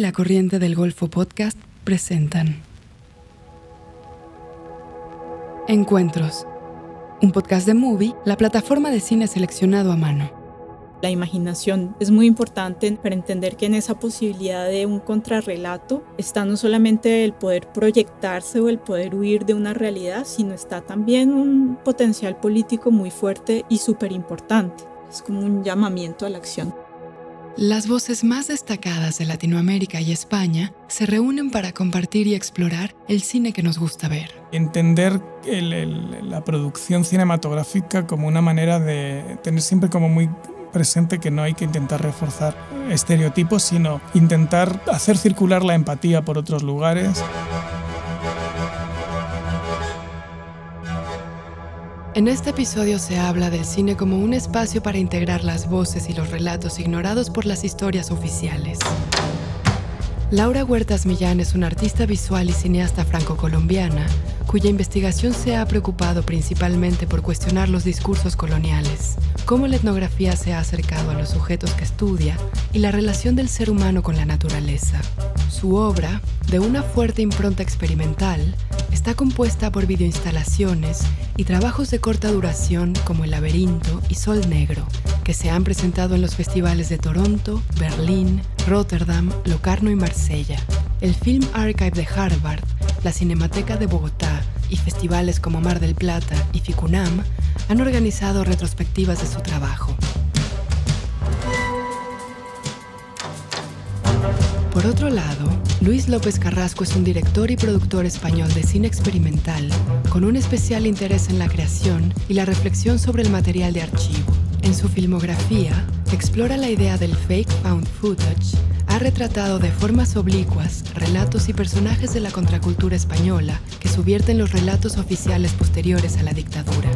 la Corriente del Golfo Podcast presentan Encuentros, un podcast de Movie, la plataforma de cine seleccionado a mano. La imaginación es muy importante para entender que en esa posibilidad de un contrarrelato está no solamente el poder proyectarse o el poder huir de una realidad, sino está también un potencial político muy fuerte y súper importante. Es como un llamamiento a la acción. Las voces más destacadas de Latinoamérica y España se reúnen para compartir y explorar el cine que nos gusta ver. Entender la producción cinematográfica como una manera de tener siempre como muy presente que no hay que intentar reforzar estereotipos, sino intentar hacer circular la empatía por otros lugares. En este episodio se habla del cine como un espacio para integrar las voces y los relatos ignorados por las historias oficiales. Laura Huertas Millán es una artista visual y cineasta franco-colombiana, cuya investigación se ha preocupado principalmente por cuestionar los discursos coloniales, cómo la etnografía se ha acercado a los sujetos que estudia y la relación del ser humano con la naturaleza. Su obra, de una fuerte impronta experimental, está compuesta por videoinstalaciones y trabajos de corta duración como El laberinto y Sol Negro, que se han presentado en los festivales de Toronto, Berlín, Rotterdam, Locarno y Marsella, el Film Archive de Harvard, la Cinemateca de Bogotá y festivales como Mar del Plata y Ficunam han organizado retrospectivas de su trabajo. Por otro lado, Luis López Carrasco es un director y productor español de cine experimental, con un especial interés en la creación y la reflexión sobre el material de archivo. En su filmografía, explora la idea del fake found footage, ha retratado de formas oblicuas relatos y personajes de la contracultura española que subvierten los relatos oficiales posteriores a la dictadura.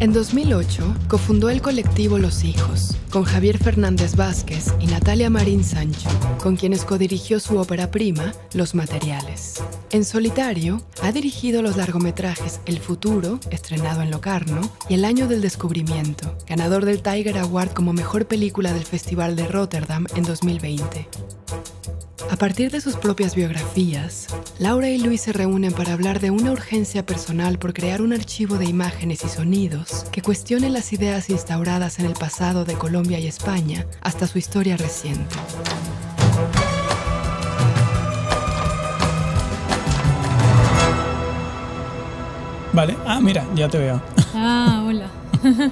En 2008 cofundó el colectivo Los Hijos con Javier Fernández Vázquez y Natalia Marín Sancho, con quienes codirigió su ópera prima, Los Materiales. En solitario ha dirigido los largometrajes El Futuro, estrenado en Locarno, y El Año del Descubrimiento, ganador del Tiger Award como mejor película del Festival de Rotterdam en 2020. A partir de sus propias biografías, Laura y Luis se reúnen para hablar de una urgencia personal por crear un archivo de imágenes y sonidos que cuestione las ideas instauradas en el pasado de Colombia y España hasta su historia reciente. Vale, ah, mira, ya te veo. Ah, hola.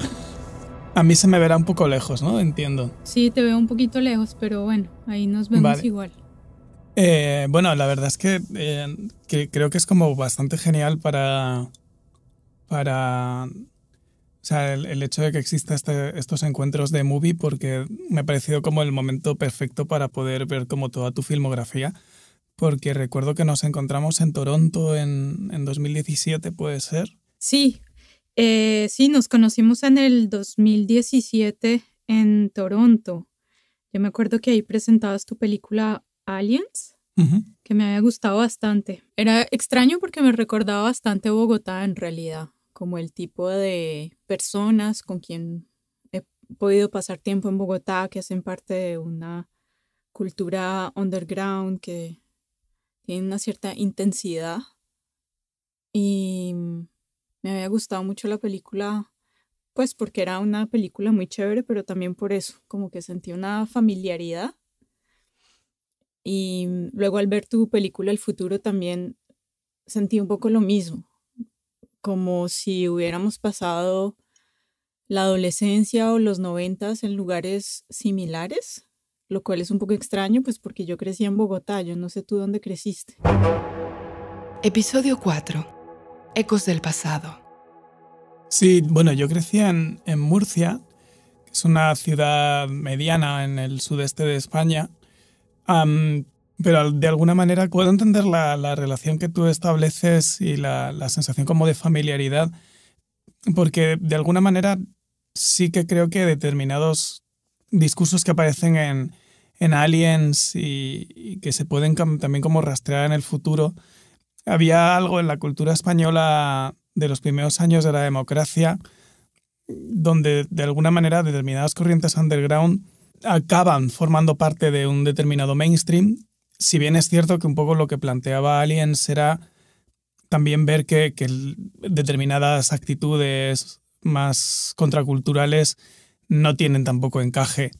A mí se me verá un poco lejos, ¿no? Entiendo. Sí, te veo un poquito lejos, pero bueno, ahí nos vemos igual. Eh, bueno, la verdad es eh, que, creo que es como bastante genial para. para. O sea, el, hecho de que existan este, estos encuentros de movie, porque me ha parecido como el momento perfecto para poder ver como toda tu filmografía. Porque recuerdo que nos encontramos en Toronto en, 2017, ¿puede ser? Sí, eh, sí, nos conocimos en el 2017 en Toronto. Yo me acuerdo que ahí presentabas tu película Aliens, que me había gustado bastante. Era extraño porque me recordaba bastante Bogotá en realidad, como el tipo de personas con quien he podido pasar tiempo en Bogotá, que hacen parte de una cultura underground, que tiene una cierta intensidad. Y me había gustado mucho la película, pues porque era una película muy chévere, pero también por eso, como que sentí una familiaridad y mm, luego al ver tu película El futuro también sentí un poco lo mismo, como si hubiéramos pasado la adolescencia o los noventas en lugares similares, lo cual es un poco extraño, pues porque yo crecí en Bogotá, yo no sé tú dónde creciste. Episodio 4. Ecos del pasado. Sí, bueno, yo crecí en, en Murcia, que es una ciudad mediana en el sudeste de España, pero de alguna manera puedo entender la, relación que tú estableces y la, sensación como de familiaridad, porque de alguna manera sí que creo que determinados discursos que aparecen en, en Aliens y, y, que se pueden también como rastrear en el futuro, había algo en la cultura española de los primeros años de la democracia donde de alguna manera determinadas corrientes underground acaban formando parte de un determinado mainstream, si bien es cierto que un poco lo que planteaba Alien será también ver que, determinadas actitudes más contraculturales no tienen tampoco encaje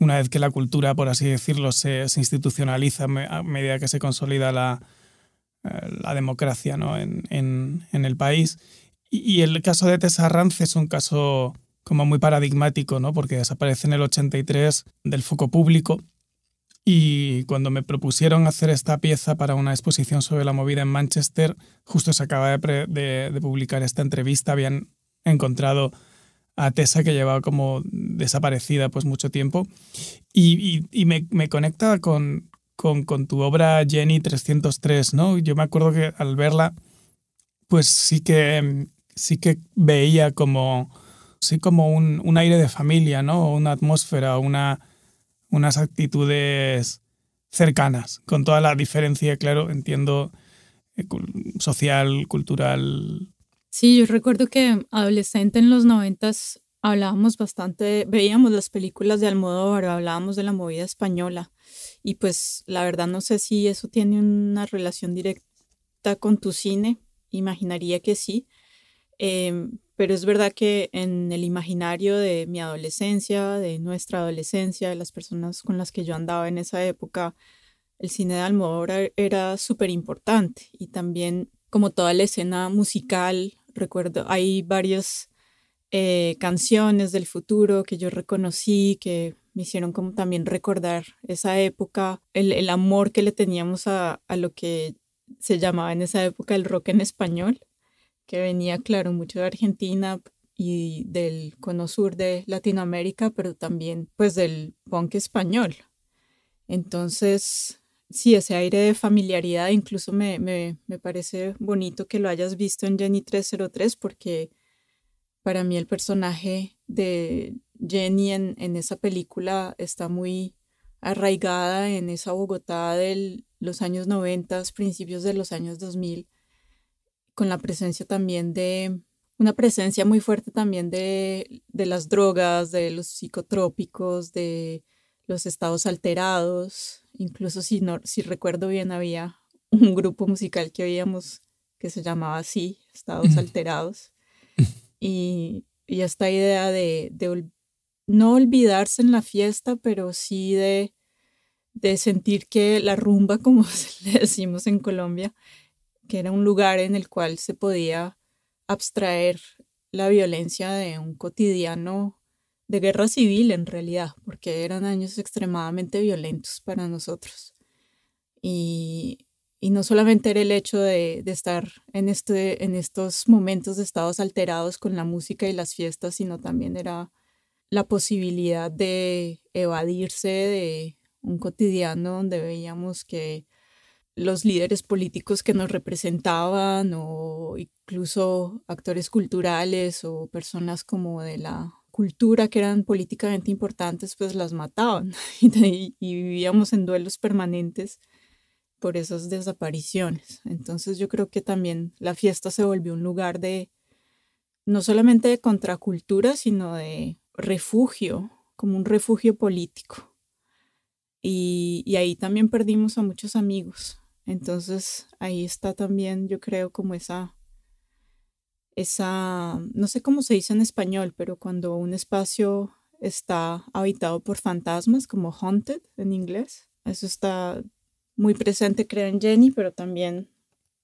una vez que la cultura, por así decirlo, se, institucionaliza a medida que se consolida la, eh, la democracia ¿no? en, el país. Y, el caso de Tessa es un caso como muy paradigmático, ¿no? porque desaparece en el 83 del foco público. Y cuando me propusieron hacer esta pieza para una exposición sobre la movida en Manchester, justo se acaba de, publicar esta entrevista, habían encontrado a Tessa que llevaba como desaparecida pues mucho tiempo. Y, me, conecta con, tu obra Jenny 303, ¿no? Yo me acuerdo que al verla, pues sí que, sí que veía como sí como un, aire de familia, ¿no? Una atmósfera, una, unas actitudes cercanas, con toda la diferencia, claro, entiendo, eh, social, cultural. Sí, yo recuerdo que adolescente en los noventas hablábamos bastante, veíamos las películas de Almodóvar, hablábamos de la movida española y pues la verdad no sé si eso tiene una relación directa con tu cine, imaginaría que sí, em, pero es verdad que en el imaginario de mi adolescencia, de nuestra adolescencia, de las personas con las que yo andaba en esa época, el cine de Almodóvar e-, era súper importante y también como toda la escena musical, recuerdo, hay varias eh, canciones del futuro que yo reconocí, que me hicieron como también recordar esa época, el, amor que le teníamos a lo que se llamaba en esa época el rock en español que venía, claro, mucho de Argentina y del cono sur de Latinoamérica, pero también pues del punk español. Entonces, sí, ese aire de familiaridad incluso me, me, parece bonito que lo hayas visto en Jenny 303 porque para mí el personaje de Jenny en, en esa película está muy arraigada en esa Bogotá de los años 90, principios de los años 2000 con la presencia también de una presencia muy fuerte también de, las drogas, de los psicotrópicos, de los estados alterados. Incluso si, si recuerdo bien, había un grupo musical que oíamos que se llamaba así, Estados Alterados. Y, esta idea de, no olvidarse en la fiesta, pero sí de, de sentir que la rumba, como le decimos en Colombia, que era un lugar en el cual se podía abstraer la violencia de un cotidiano de guerra civil en realidad, porque eran años extremadamente violentos para nosotros. Y, no solamente era el hecho de, estar en, este, en estos momentos de estados alterados con la música y las fiestas, sino también era la posibilidad de evadirse de un cotidiano donde veíamos que los líderes políticos que nos representaban o incluso actores culturales o personas como de la cultura que eran políticamente importantes, pues las mataban y, vivíamos en duelos permanentes por esas desapariciones. Entonces yo creo que también la fiesta se volvió un lugar de no solamente de contracultura, sino de refugio, como un refugio político. y, ahí también perdimos a muchos amigos. Entonces ahí está también, yo creo, como esa, esa, no sé cómo se dice en español, pero cuando un espacio está habitado por fantasmas, como haunted en inglés, eso está muy presente, creo, en Jenny, pero también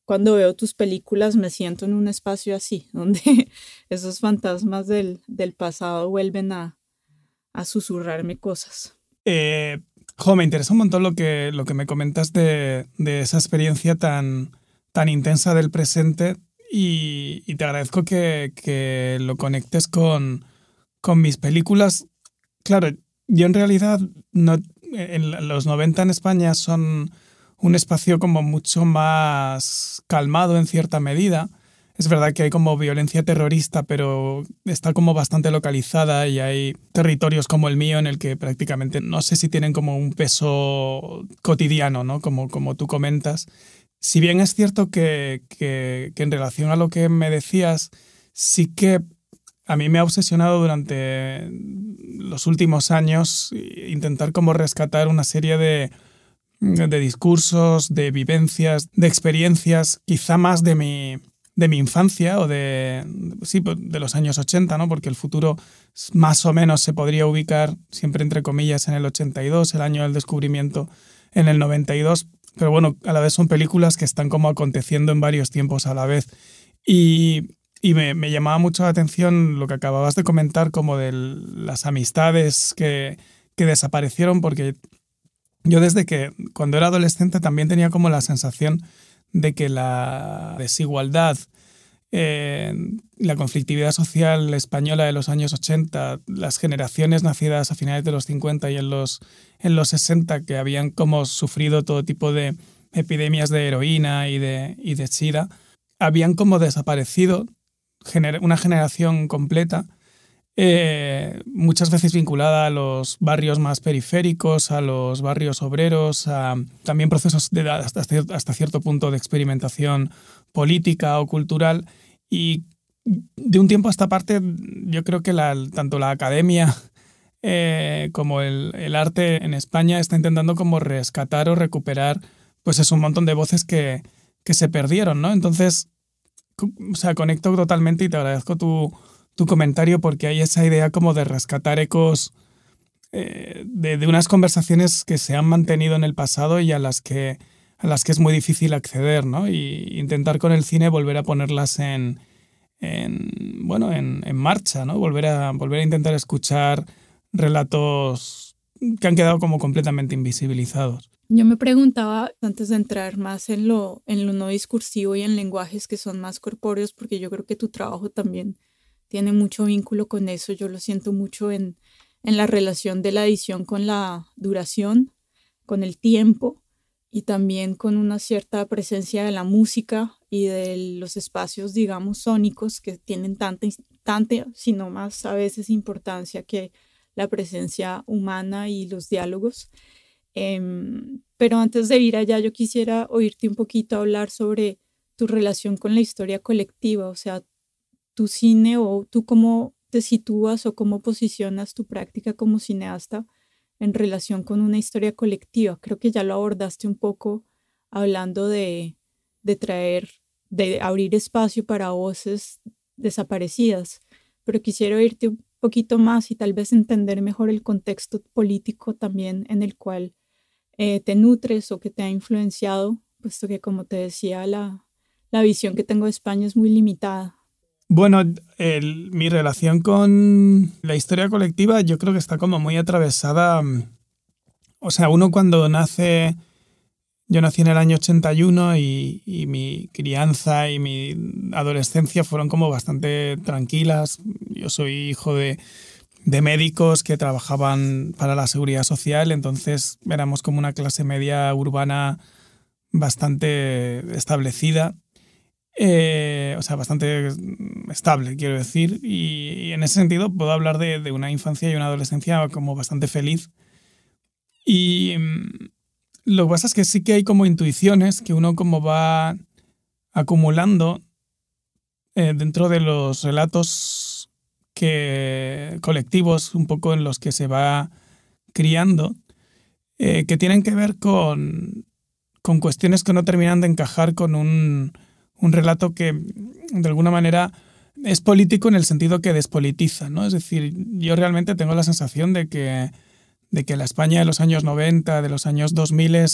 cuando veo tus películas me siento en un espacio así, donde esos fantasmas del, pasado vuelven a, a susurrarme cosas. Eh, Jo, me interesa un montón lo que, me comentas de, esa experiencia tan, intensa del presente y, te agradezco que, lo conectes con, mis películas. Claro, yo en realidad en los 90 en España son un espacio como mucho más calmado en cierta medida es verdad que hay como violencia terrorista, pero está como bastante localizada y hay territorios como el mío en el que prácticamente no sé si tienen como un peso cotidiano, ¿no? Como, como tú comentas. Si bien es cierto que, en relación a lo que me decías, sí que a mí me ha obsesionado durante los últimos años intentar como rescatar una serie de, de discursos, de vivencias, de experiencias, quizá más de mi de mi infancia o de, sí, pues, de los años 80, ¿no? porque el futuro más o menos se podría ubicar siempre entre comillas en el 82, el año del descubrimiento en el 92, pero bueno, a la vez son películas que están como aconteciendo en varios tiempos a la vez. Y, me, llamaba mucho la atención lo que acababas de comentar, como de las amistades que, que desaparecieron, porque yo desde que cuando era adolescente también tenía como la sensación de que la desigualdad, la conflictividad social española de los años 80, las generaciones nacidas a finales de los 50 y en los, 60 que habían como sufrido todo tipo de epidemias de heroína y de, y de sida, habían como desaparecido una generación completa eh, muchas veces vinculada a los barrios más periféricos, a los barrios obreros, a también procesos de, hasta, hasta cierto punto de experimentación política o cultural. Y de un tiempo a esta parte, yo creo que tanto la academia eh, como el, arte en España está intentando como rescatar o recuperar, pues es un montón de voces que, que se perdieron, ¿no? Entonces, o sea, conecto totalmente y te agradezco tu, tu comentario porque hay esa idea como de rescatar ecos eh, de, unas conversaciones que se han mantenido en el pasado y a las que, a las que es muy difícil acceder, ¿no? Y intentar con el cine volver a ponerlas en, en bueno, en, en, marcha, ¿no? Volver a, volver a intentar escuchar relatos que han quedado como completamente invisibilizados. Yo me preguntaba, antes de entrar más en lo, en lo no discursivo y en lenguajes que son más corpóreos, porque yo creo que tu trabajo también tiene mucho vínculo con eso. Yo lo siento mucho en, la relación de la edición con la duración, con el tiempo y también con una cierta presencia de la música y de los espacios, digamos, sónicos que tienen tanta, tanta sino más a veces importancia que la presencia humana y los diálogos. Em, pero antes de ir allá, yo quisiera oírte un poquito hablar sobre tu relación con la historia colectiva, o sea, tu cine o tú cómo te sitúas o cómo posicionas tu práctica como cineasta en relación con una historia colectiva. Creo que ya lo abordaste un poco hablando de, de traer, de abrir espacio para voces desaparecidas, pero quisiera irte un poquito más y tal vez entender mejor el contexto político también en el cual eh, te nutres o que te ha influenciado, puesto que como te decía, la, la visión que tengo de España es muy limitada bueno, mi relación con la historia colectiva yo creo que está como muy atravesada. Mm, o sea, uno cuando nace, yo nací en el año 81 y, y mi crianza y mi adolescencia fueron como bastante tranquilas. Yo soy hijo de, de médicos que trabajaban para la seguridad social, entonces éramos como una clase media urbana bastante establecida eh, o sea, bastante estable, quiero decir. Y, en ese sentido puedo hablar de, una infancia y una adolescencia como bastante feliz. Y mm, lo que pasa es que sí que hay como intuiciones que uno como va acumulando eh, dentro de los relatos que, colectivos un poco en los que se va criando, eh, que tienen que ver con, con cuestiones que no terminan de encajar con un un relato que de alguna manera es político en el sentido que despolitiza, ¿no? Es decir, yo realmente tengo la sensación de que, de que la España de los años 90, de los años 2000,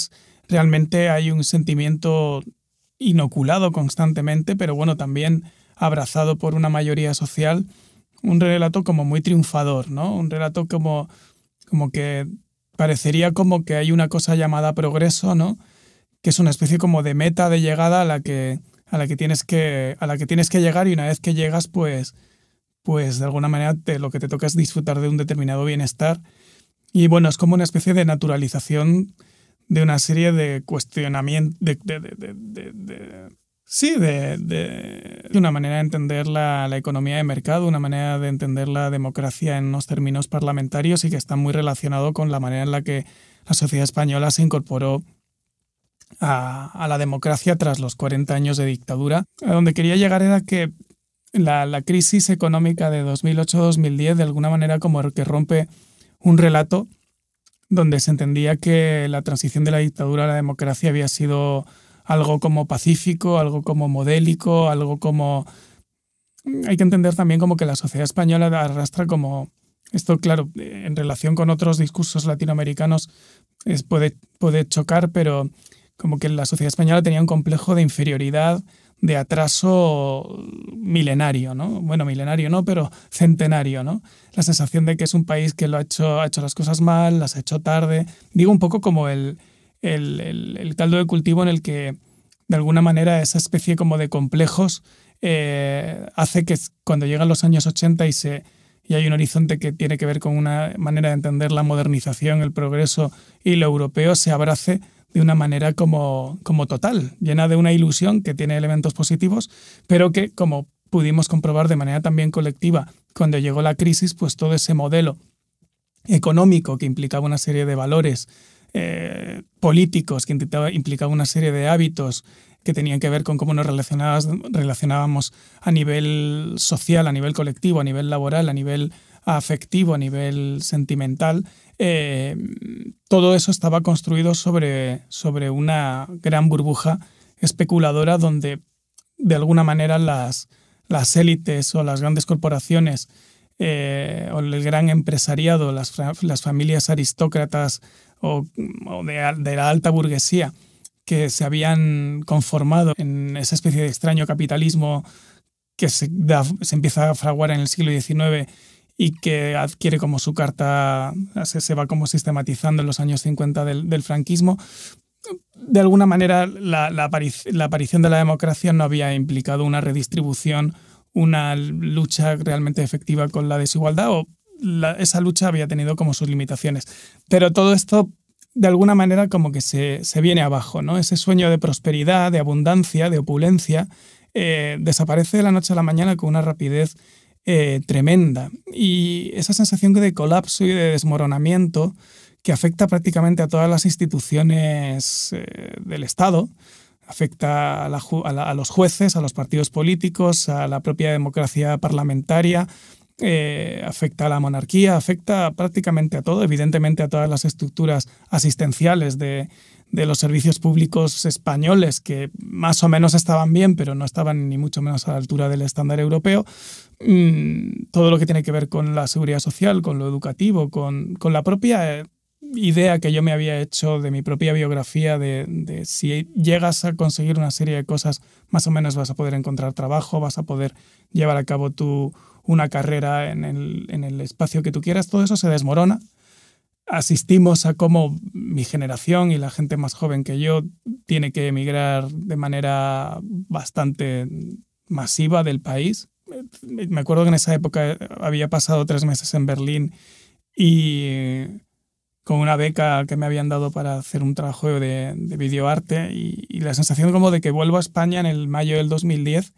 realmente hay un sentimiento inoculado constantemente, pero bueno, también abrazado por una mayoría social, un relato como muy triunfador, ¿no? Un relato como, como que parecería como que hay una cosa llamada progreso, ¿no? Que es una especie como de meta de llegada a la que a la que tienes que, a la que, tienes que llegar y una vez que llegas, pues, pues de alguna manera te, lo que te toca es disfrutar de un determinado bienestar. Y bueno, es como una especie de naturalización de una serie de cuestionamientos, de, sí, de, una manera de entender la, la, economía de mercado, una manera de entender la democracia en unos términos parlamentarios y que está muy relacionado con la manera en la que la sociedad española se incorporó a, la democracia tras los 40 años de dictadura. A donde quería llegar era que la, crisis económica de 2008-2010 de alguna manera como que rompe un relato donde se entendía que la transición de la dictadura a la democracia había sido algo como pacífico, algo como modélico, algo como... Hay que entender también como que la sociedad española arrastra como... Esto, claro, en relación con otros discursos latinoamericanos puede, puede chocar, pero como que la sociedad española tenía un complejo de inferioridad, de atraso milenario, ¿no? Bueno, milenario no, pero centenario, ¿no? La sensación de que es un país que lo ha hecho, ha hecho las cosas mal, las ha hecho tarde. Digo un poco como el, caldo de cultivo en el que, de alguna manera, esa especie como de complejos eh, hace que cuando llegan los años 80 y, se, y hay un horizonte que tiene que ver con una manera de entender la modernización, el progreso y lo europeo, se abrace de una manera como, total, llena de una ilusión que tiene elementos positivos, pero que, como pudimos comprobar de manera también colectiva cuando llegó la crisis, pues todo ese modelo económico que implicaba una serie de valores eh, políticos, que implicaba una serie de hábitos que tenían que ver con cómo nos relacionábamos a nivel social, a nivel colectivo, a nivel laboral, a nivel afectivo, a nivel sentimental, Em, todo eso estaba construido sobre, sobre una gran burbuja especuladora donde de alguna manera las, las élites o las grandes corporaciones eh, o el gran empresariado, las, las familias aristócratas o, de, la alta burguesía que se habían conformado en esa especie de extraño capitalismo que se, se empieza a fraguar en el siglo XIX y que adquiere como su carta, se, va como sistematizando en los años 50 del, franquismo. De alguna manera, la, aparición de la democracia no había implicado una redistribución, una lucha realmente efectiva con la desigualdad, o esa lucha había tenido como sus limitaciones. Pero todo esto de alguna manera como que se, viene abajo, ¿no? Ese sueño de prosperidad, de abundancia, de opulencia, eh, desaparece de la noche a la mañana con una rapidez eh, tremenda. Y esa sensación de colapso y de desmoronamiento que afecta prácticamente a todas las instituciones eh, del Estado, afecta a, los jueces, a los partidos políticos, a la propia democracia parlamentaria, eh, afecta a la monarquía, afecta prácticamente a todo, evidentemente a todas las estructuras asistenciales de, de los servicios públicos españoles, que más o menos estaban bien, pero no estaban ni mucho menos a la altura del estándar europeo. Mm, todo lo que tiene que ver con la seguridad social, con lo educativo, con, con la propia eh, idea que yo me había hecho de mi propia biografía, de, si llegas a conseguir una serie de cosas, más o menos vas a poder encontrar trabajo, vas a poder llevar a cabo tu, una carrera en el espacio que tú quieras, todo eso se desmorona asistimos a cómo mi generación y la gente más joven que yo tiene que emigrar de manera bastante masiva del país. Me acuerdo que en esa época había pasado tres meses en Berlín y eh, con una beca que me habían dado para hacer un trabajo de, videoarte y, la sensación como de que vuelvo a España en el mayo del 2010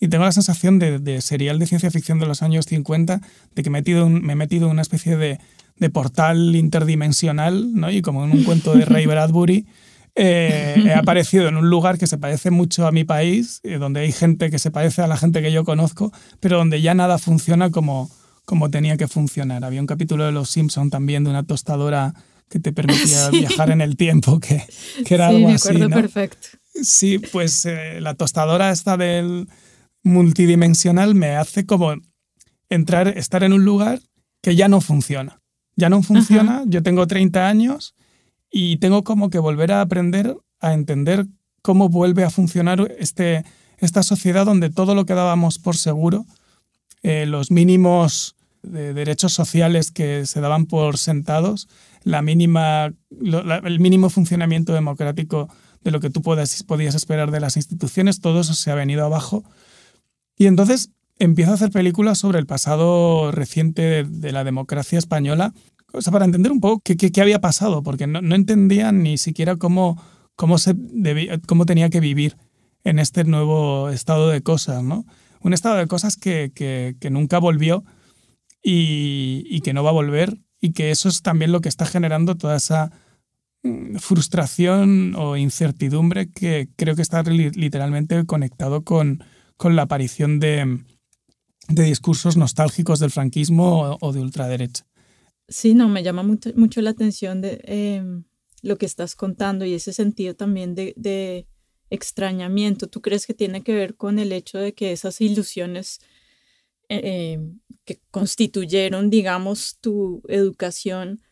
y tengo la sensación de, serial de ciencia ficción de los años 50, de que metido me he metido en una especie de de portal interdimensional, ¿no? Y como en un cuento de Ray Bradbury, eh, he aparecido en un lugar que se parece mucho a mi país, eh, donde hay gente que se parece a la gente que yo conozco, pero donde ya nada funciona como, como tenía que funcionar. Había un capítulo de Los Simpson también de una tostadora que te permitía viajar en el tiempo, que, era algo así. Me acuerdo perfecto. Sí, pues eh, la tostadora esta del multidimensional me hace como entrar, estar en un lugar que ya no funciona ya no funciona, yo tengo 30 años y tengo como que volver a aprender a entender cómo vuelve a funcionar este, esta sociedad donde todo lo que dábamos por seguro, eh, los mínimos de derechos sociales que se daban por sentados, la mínima, el mínimo funcionamiento democrático de lo que tú podías esperar de las instituciones, todo eso se ha venido abajo. Y entonces Empiezo a hacer películas sobre el pasado reciente de, la democracia española, o para entender un poco qué, había pasado, porque no, entendía ni siquiera cómo, cómo, se cómo tenía que vivir en este nuevo estado de cosas, ¿no? Un estado de cosas que, nunca volvió y, y, que no va a volver y que eso es también lo que está generando toda esa mm, frustración o incertidumbre que creo que está literalmente conectado con, con la aparición de, de discursos nostálgicos del franquismo o de ultraderecha. Sí, no, me llama mucho, mucho la atención de eh, lo que estás contando y ese sentido también de, extrañamiento. ¿Tú crees que tiene que ver con el hecho de que esas ilusiones eh, eh, que constituyeron, digamos, tu educación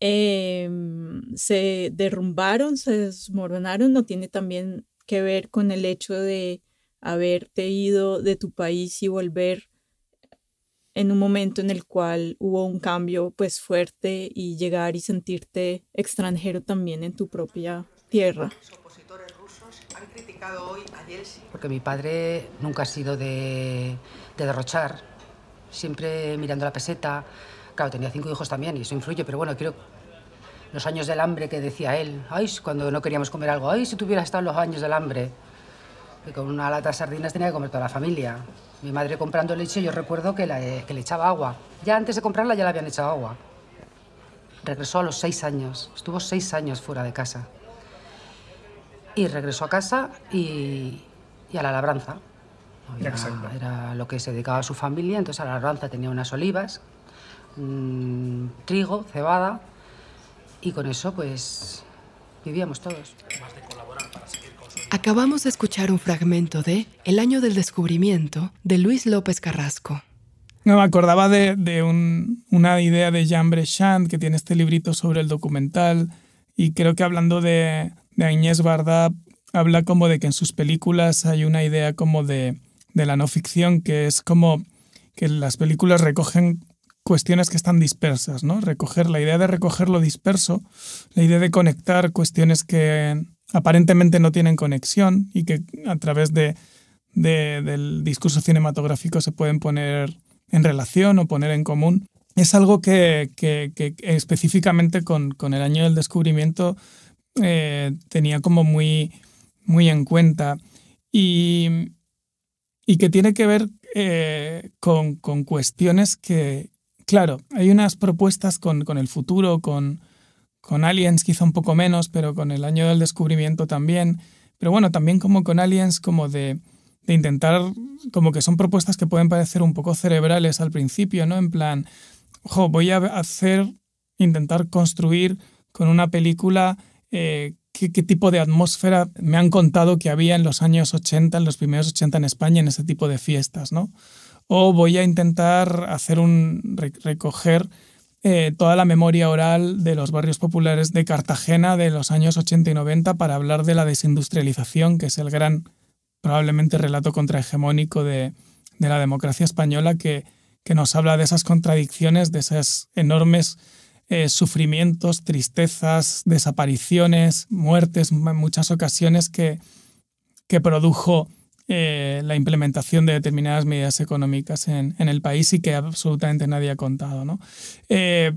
em, se derrumbaron, se desmoronaron? ¿No tiene también que ver con el hecho de haberte ido de tu país y volver en un momento en el cual hubo un cambio pues fuerte y llegar y sentirte extranjero también en tu propia tierra. opositores rusos han criticado hoy a Porque mi padre nunca ha sido de, de derrochar, siempre mirando la peseta. Claro, tenía cinco hijos también y eso influye, pero bueno, quiero los años del hambre que decía él. Ay, cuando no queríamos comer algo, ay, si tuviera estado los años del hambre que con una lata de sardinas tenía que comer toda la familia. Mi madre comprando leche, yo recuerdo eh, que, le echaba agua. Ya antes de comprarla ya le habían echado agua. Regresó a los seis años, estuvo seis años fuera de casa. Y regresó a casa y, a la labranza. Era, lo que se dedicaba a su familia, entonces a la labranza tenía unas olivas, mm, trigo, cebada, y con eso pues vivíamos todos. Acabamos de escuchar un fragmento de El año del descubrimiento de Luis López Carrasco. No, me acordaba de, una idea de Jean Brechand que tiene este librito sobre el documental y creo que hablando de, de Agnès Varda habla como de que en sus películas hay una idea como de, de la no ficción que es como que las películas recogen cuestiones que están dispersas, ¿no? Recoger la idea de recoger lo disperso, la idea de conectar cuestiones que aparentemente no tienen conexión y que a través de, del discurso cinematográfico se pueden poner en relación o poner en común. Es algo que, específicamente con, el año del descubrimiento eh, tenía como muy, muy en cuenta y, y que tiene que ver eh, con, cuestiones que, claro, hay unas propuestas con, con el futuro, con, con Aliens quizá un poco menos, pero con el año del descubrimiento también. Pero bueno, también como con Aliens, como de, intentar, como que son propuestas que pueden parecer un poco cerebrales al principio, ¿no? En plan, ojo, voy a hacer, intentar construir con una película eh, qué, qué, tipo de atmósfera me han contado que había en los años 80, en los primeros 80 en España, en ese tipo de fiestas, ¿no? O voy a intentar hacer un, recoger eh, toda la memoria oral de los barrios populares de Cartagena de los años 80 y 90 para hablar de la desindustrialización, que es el gran, probablemente, relato contrahegemónico de, la democracia española que, que, nos habla de esas contradicciones, de esos enormes eh, sufrimientos, tristezas, desapariciones, muertes en muchas ocasiones que, que produjo eh, la implementación de determinadas medidas económicas en, el país y que absolutamente nadie ha contado. Eh,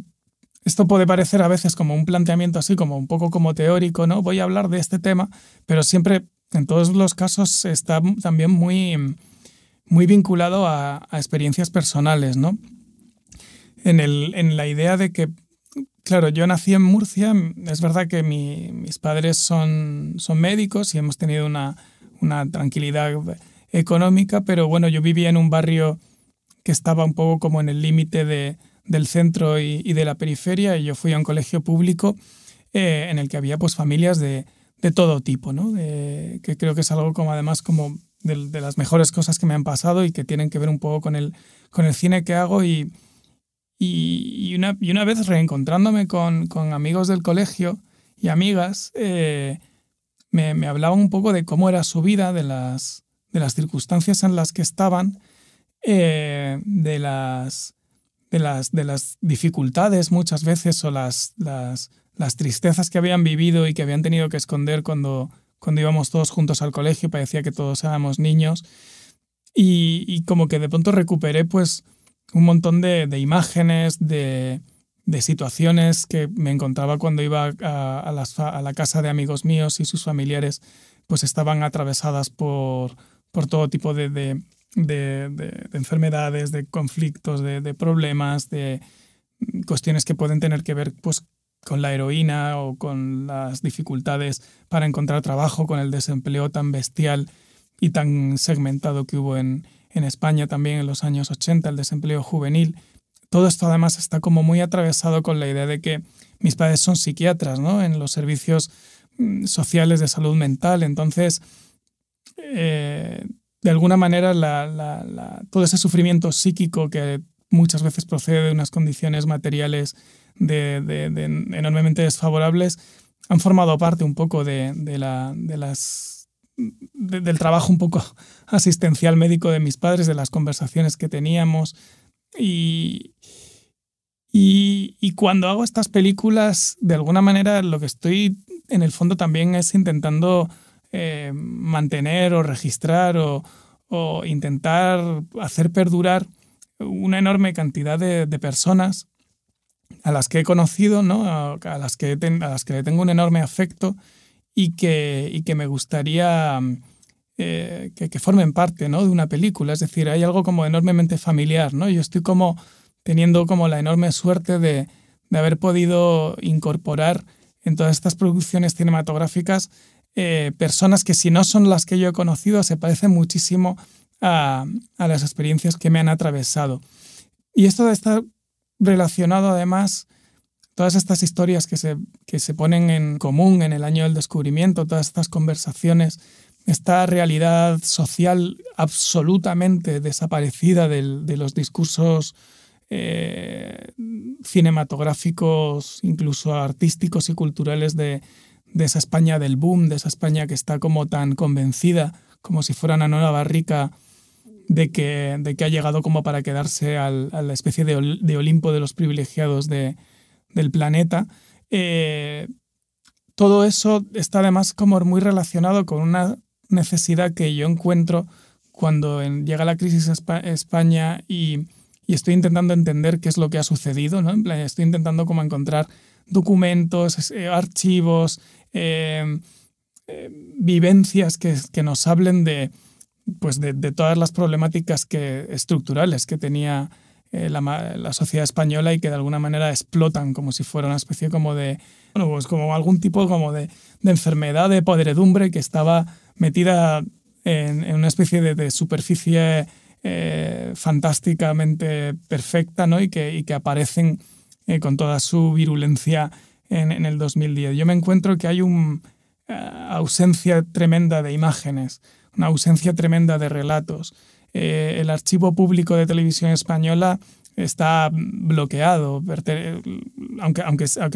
esto puede parecer a veces como un planteamiento así, como un poco como teórico, ¿no? Voy a hablar de este tema, pero siempre, en todos los casos, está también muy, muy vinculado a, experiencias personales, ¿no? En, el, en, la idea de que, claro, yo nací en Murcia, es verdad que mis padres son, son médicos y hemos tenido una, una tranquilidad económica, pero bueno, yo vivía en un barrio que estaba un poco como en el límite de, del centro y, de la periferia, y yo fui a un colegio público eh, en el que había pues familias de, de todo tipo, ¿no? que creo que es algo como además como de, las mejores cosas que me han pasado y que tienen que ver un poco con el, con el cine que hago y, y, una, y una vez reencontrándome con, con amigos del colegio y amigas, eh, me, me, hablaban un poco de cómo era su vida, de las, de las circunstancias en las que estaban, eh, de, las, de, las, de las dificultades muchas veces o las, las, tristezas que habían vivido y que habían tenido que esconder cuando, cuando íbamos todos juntos al colegio, parecía que todos éramos niños. Y, como que de pronto recuperé pues un montón de imágenes, de, de situaciones que me encontraba cuando iba a, la casa de amigos míos y sus familiares, pues estaban atravesadas por, todo tipo de, enfermedades, de conflictos, de, problemas, de cuestiones que pueden tener que ver pues, con la heroína o con las dificultades para encontrar trabajo, con el desempleo tan bestial y tan segmentado que hubo en, en España también en los años 80, el desempleo juvenil todo esto además está como muy atravesado con la idea de que mis padres son psiquiatras, ¿no? En los servicios mm, sociales de salud mental. Entonces, eh, de alguna manera, todo ese sufrimiento psíquico que muchas veces procede de unas condiciones materiales enormemente desfavorables, han formado parte un poco de, del trabajo un poco asistencial médico de mis padres, de las conversaciones que teníamos. Y, y, cuando hago estas películas, de alguna manera lo que estoy en el fondo también es intentando eh, mantener o registrar o, intentar hacer perdurar una enorme cantidad de, personas a las que he conocido, ¿no? a, las que a las que le tengo un enorme afecto y que, y que me gustaría eh, que, formen parte ¿no? de una película. Es decir, hay algo como enormemente familiar. ¿no? Yo estoy como teniendo como la enorme suerte de, de haber podido incorporar en todas estas producciones cinematográficas eh, personas que si no son las que yo he conocido se parecen muchísimo a, a las experiencias que me han atravesado. Y esto está relacionado además, todas estas historias que se, que se ponen en común en el año del descubrimiento, todas estas conversaciones, esta realidad social absolutamente desaparecida de los discursos eh, cinematográficos, incluso artísticos y culturales de, esa España del boom, de esa España que está como tan convencida, como si fuera una nueva barrica de que, de que ha llegado como para quedarse a la especie de, Olimpo de los privilegiados de, del planeta. Eh, todo eso está además como muy relacionado con una necesidad que yo encuentro cuando llega la crisis a España y y estoy intentando entender qué es lo que ha sucedido, ¿no? estoy intentando como encontrar documentos, eh, archivos, em, em, vivencias que, nos hablen de, pues de, todas las problemáticas que, estructurales que tenía eh, la, sociedad española y que de alguna manera explotan como si fuera una especie como de, bueno, pues como algún tipo como de, enfermedad, de podredumbre que estaba metida en, una especie de superficie eh, fantásticamente perfecta ¿no? y, que, aparecen eh, con toda su virulencia en, el 2010. Yo me encuentro que hay una eh, ausencia tremenda de imágenes, una ausencia tremenda de relatos. el archivo público de televisión española está bloqueado, aunque,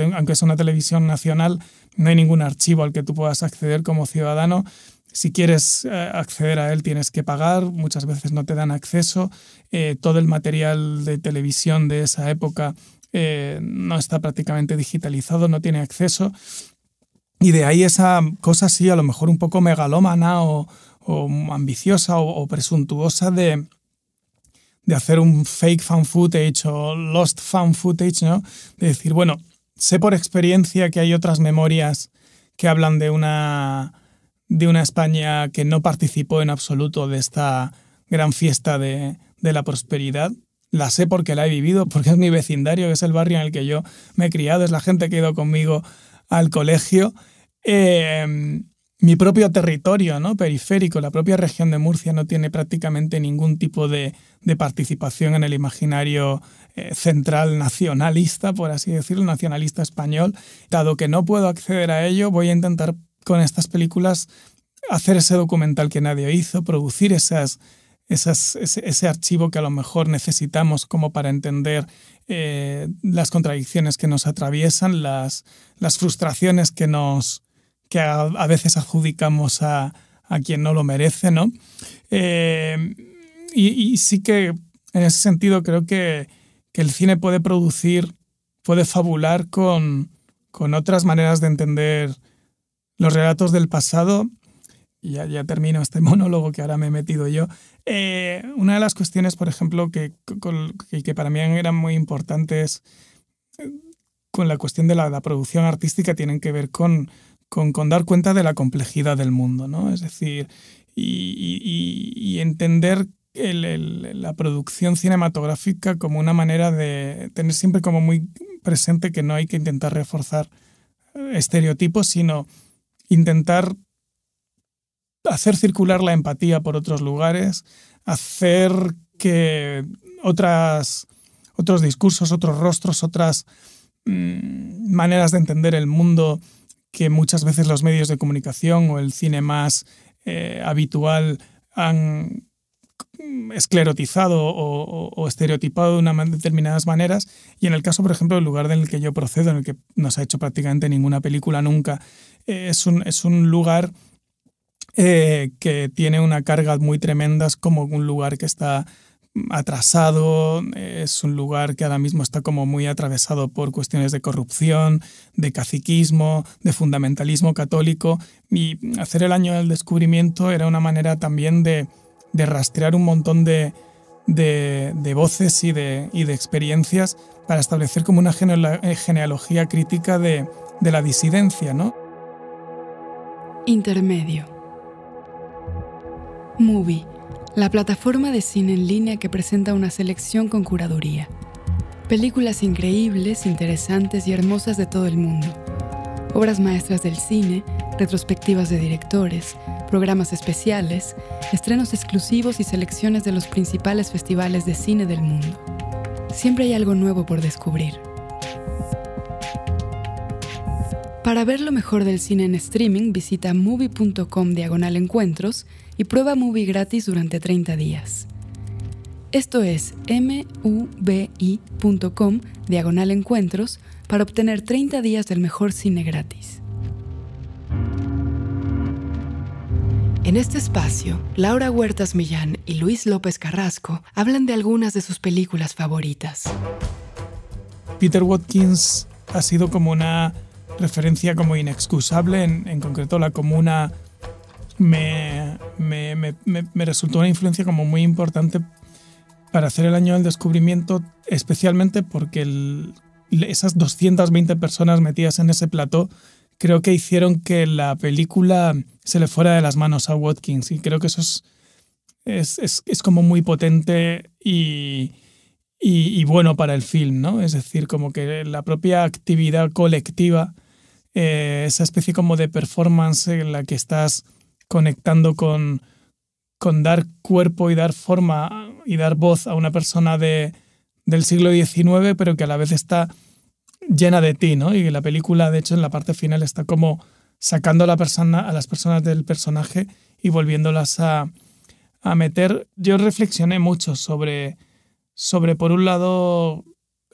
aunque es una televisión nacional, no hay ningún archivo al que tú puedas acceder como ciudadano si quieres eh, acceder a él tienes que pagar, muchas veces no te dan acceso. Eh, todo el material de televisión de esa época eh, no está prácticamente digitalizado, no tiene acceso. Y de ahí esa cosa así, a lo mejor un poco megalómana o, ambiciosa o, presuntuosa de, de, hacer un fake fan footage o lost fan footage, ¿no? De decir, bueno, sé por experiencia que hay otras memorias que hablan de una de una España que no participó en absoluto de esta gran fiesta de, la prosperidad. La sé porque la he vivido, porque es mi vecindario, que es el barrio en el que yo me he criado, es la gente que ha ido conmigo al colegio. Em, mi propio territorio ¿no? periférico, la propia región de Murcia no tiene prácticamente ningún tipo de, participación en el imaginario eh, central nacionalista, por así decirlo, nacionalista español. Dado que no puedo acceder a ello, voy a intentar con estas películas hacer ese documental que nadie hizo, producir esas, ese, archivo que a lo mejor necesitamos como para entender eh, las contradicciones que nos atraviesan, las, frustraciones que, nos, que a, veces adjudicamos a, quien no lo merece, ¿no? Eh, y, sí que en ese sentido creo que, el cine puede producir, puede fabular con otras maneras de entender los relatos del pasado, y ya, termino este monólogo que ahora me he metido yo, eh, una de las cuestiones, por ejemplo, que, para mí eran muy importantes eh, con la cuestión de la, producción artística tienen que ver con, dar cuenta de la complejidad del mundo, ¿no? Es decir, y, entender la producción cinematográfica como una manera de tener siempre como muy presente que no hay que intentar reforzar eh, estereotipos, sino intentar hacer circular la empatía por otros lugares, hacer que otras, otros discursos, otros rostros, otras mm, maneras de entender el mundo que muchas veces los medios de comunicación o el cine más eh, habitual han Mm, esclerotizado o, estereotipado de, una, determinadas maneras. Y en el caso, por ejemplo, del lugar del que yo procedo, en el que no se ha hecho prácticamente ninguna película nunca, eh, es, un, es, un, lugar eh, que tiene una carga muy tremenda, como un lugar que está mm, atrasado, es un lugar que ahora mismo está como muy atravesado por cuestiones de corrupción, de caciquismo, de fundamentalismo católico y hacer el año del descubrimiento era una manera también de, de rastrear un montón de, voces y de, experiencias para establecer como una eh, genealogía crítica de, de la disidencia, ¿no? Intermedio. Movie, la plataforma de cine en línea que presenta una selección con curaduría. Películas increíbles, interesantes y hermosas de todo el mundo. Obras maestras del cine, retrospectivas de directores, programas especiales, estrenos exclusivos y selecciones de los principales festivales de cine del mundo. Siempre hay algo nuevo por descubrir. Para ver lo mejor del cine en streaming, visita movie.com diagonal encuentros y prueba movie gratis durante 30 días. Esto es mubi.com diagonal encuentros para obtener 30 días del mejor cine gratis. En este espacio, Laura Huertas Millán y Luis López Carrasco hablan de algunas de sus películas favoritas. Peter Watkins ha sido como una referencia como inexcusable, en, concreto la comuna me, resultó una influencia como muy importante para hacer el año del descubrimiento, especialmente porque esas 220 personas metidas en ese plató creo que hicieron que la película se le fuera de las manos a Watkins y creo que eso es, es, como muy potente y, y, bueno para el film, ¿no? Es decir, como que la propia actividad colectiva, eh, esa especie como de performance en la que estás conectando con, con dar cuerpo y dar forma y dar voz a una persona de, del siglo XIX, pero que a la vez está llena de ti, ¿no? Y la película, de hecho, en la parte final está como sacando a, la persona, a las personas del personaje y volviéndolas a, meter. Yo reflexioné mucho sobre, sobre, por un lado,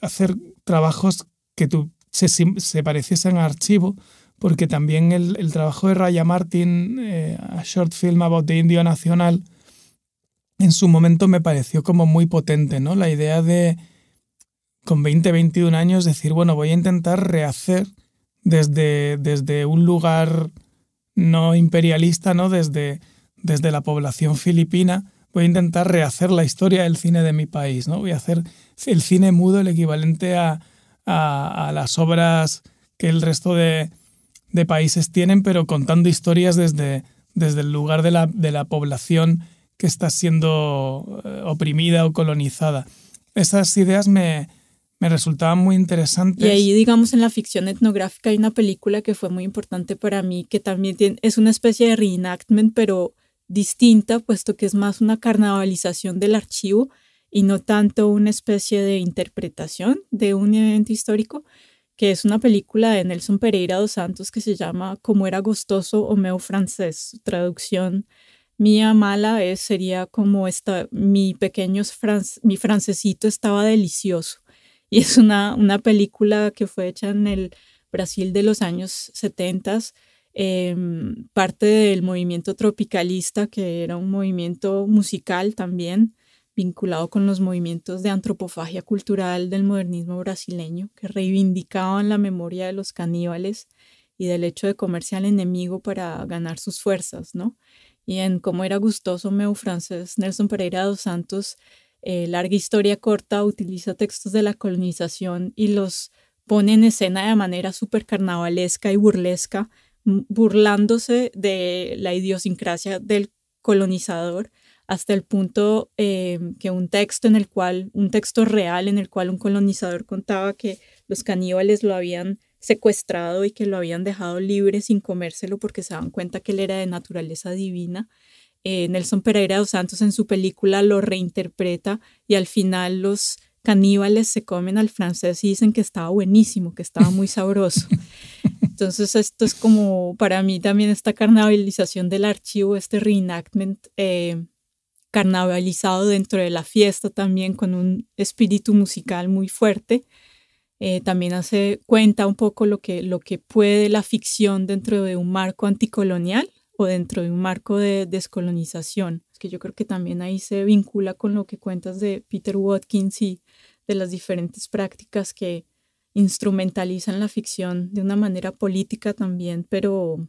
hacer trabajos que se, se, pareciesen a archivo, porque también el, trabajo de Raya Martin, eh, a short film about the Indio Nacional, en su momento me pareció como muy potente, ¿no? La idea de con 20, 21 años, decir, bueno, voy a intentar rehacer desde, desde un lugar no imperialista, ¿no? Desde, desde la población filipina, voy a intentar rehacer la historia del cine de mi país, ¿no? Voy a hacer el cine mudo, el equivalente a, a, a las obras que el resto de, de, países tienen, pero contando historias desde, desde el lugar de la, de la población que está siendo eh, oprimida o colonizada. Esas ideas me, me resultaba muy interesante Y ahí, digamos, en la ficción etnográfica hay una película que fue muy importante para mí, que también es una especie de reenactment, pero distinta, puesto que es más una carnavalización del archivo y no tanto una especie de interpretación de un evento histórico, que es una película de Nelson Pereira dos Santos que se llama Como era gustoso Homeo francés. traducción mía mala es, sería como esta, mi pequeño mi francesito estaba delicioso y es una, una película que fue hecha en el Brasil de los años 70, em, parte del movimiento tropicalista, que era un movimiento musical también, vinculado con los movimientos de antropofagia cultural del modernismo brasileño, que reivindicaban la memoria de los caníbales y del hecho de comerse al enemigo para ganar sus fuerzas, ¿no? Y en cómo era gustoso meu francés, Nelson Pereira dos Santos eh, larga Historia Corta utiliza textos de la colonización y los pone en escena de manera súper carnavalesca y burlesca, mm, burlándose de la idiosincrasia del colonizador hasta el punto em, que un texto en el cual, un texto real en el cual un colonizador contaba que los caníbales lo habían secuestrado y que lo habían dejado libre sin comérselo porque se daban cuenta que él era de naturaleza divina. Eh, Nelson Pereira dos Santos en su película lo reinterpreta y al final los caníbales se comen al francés y dicen que estaba buenísimo, que estaba muy sabroso. Entonces esto es como para mí también esta carnavalización del archivo, este reenactment eh, carnavalizado dentro de la fiesta también con un espíritu musical muy fuerte. Eh, también hace cuenta un poco lo que, lo que puede la ficción dentro de un marco anticolonial o dentro de un marco de descolonización, que yo creo que también ahí se vincula con lo que cuentas de Peter Watkins y de las diferentes prácticas que instrumentalizan la ficción de una manera política también, pero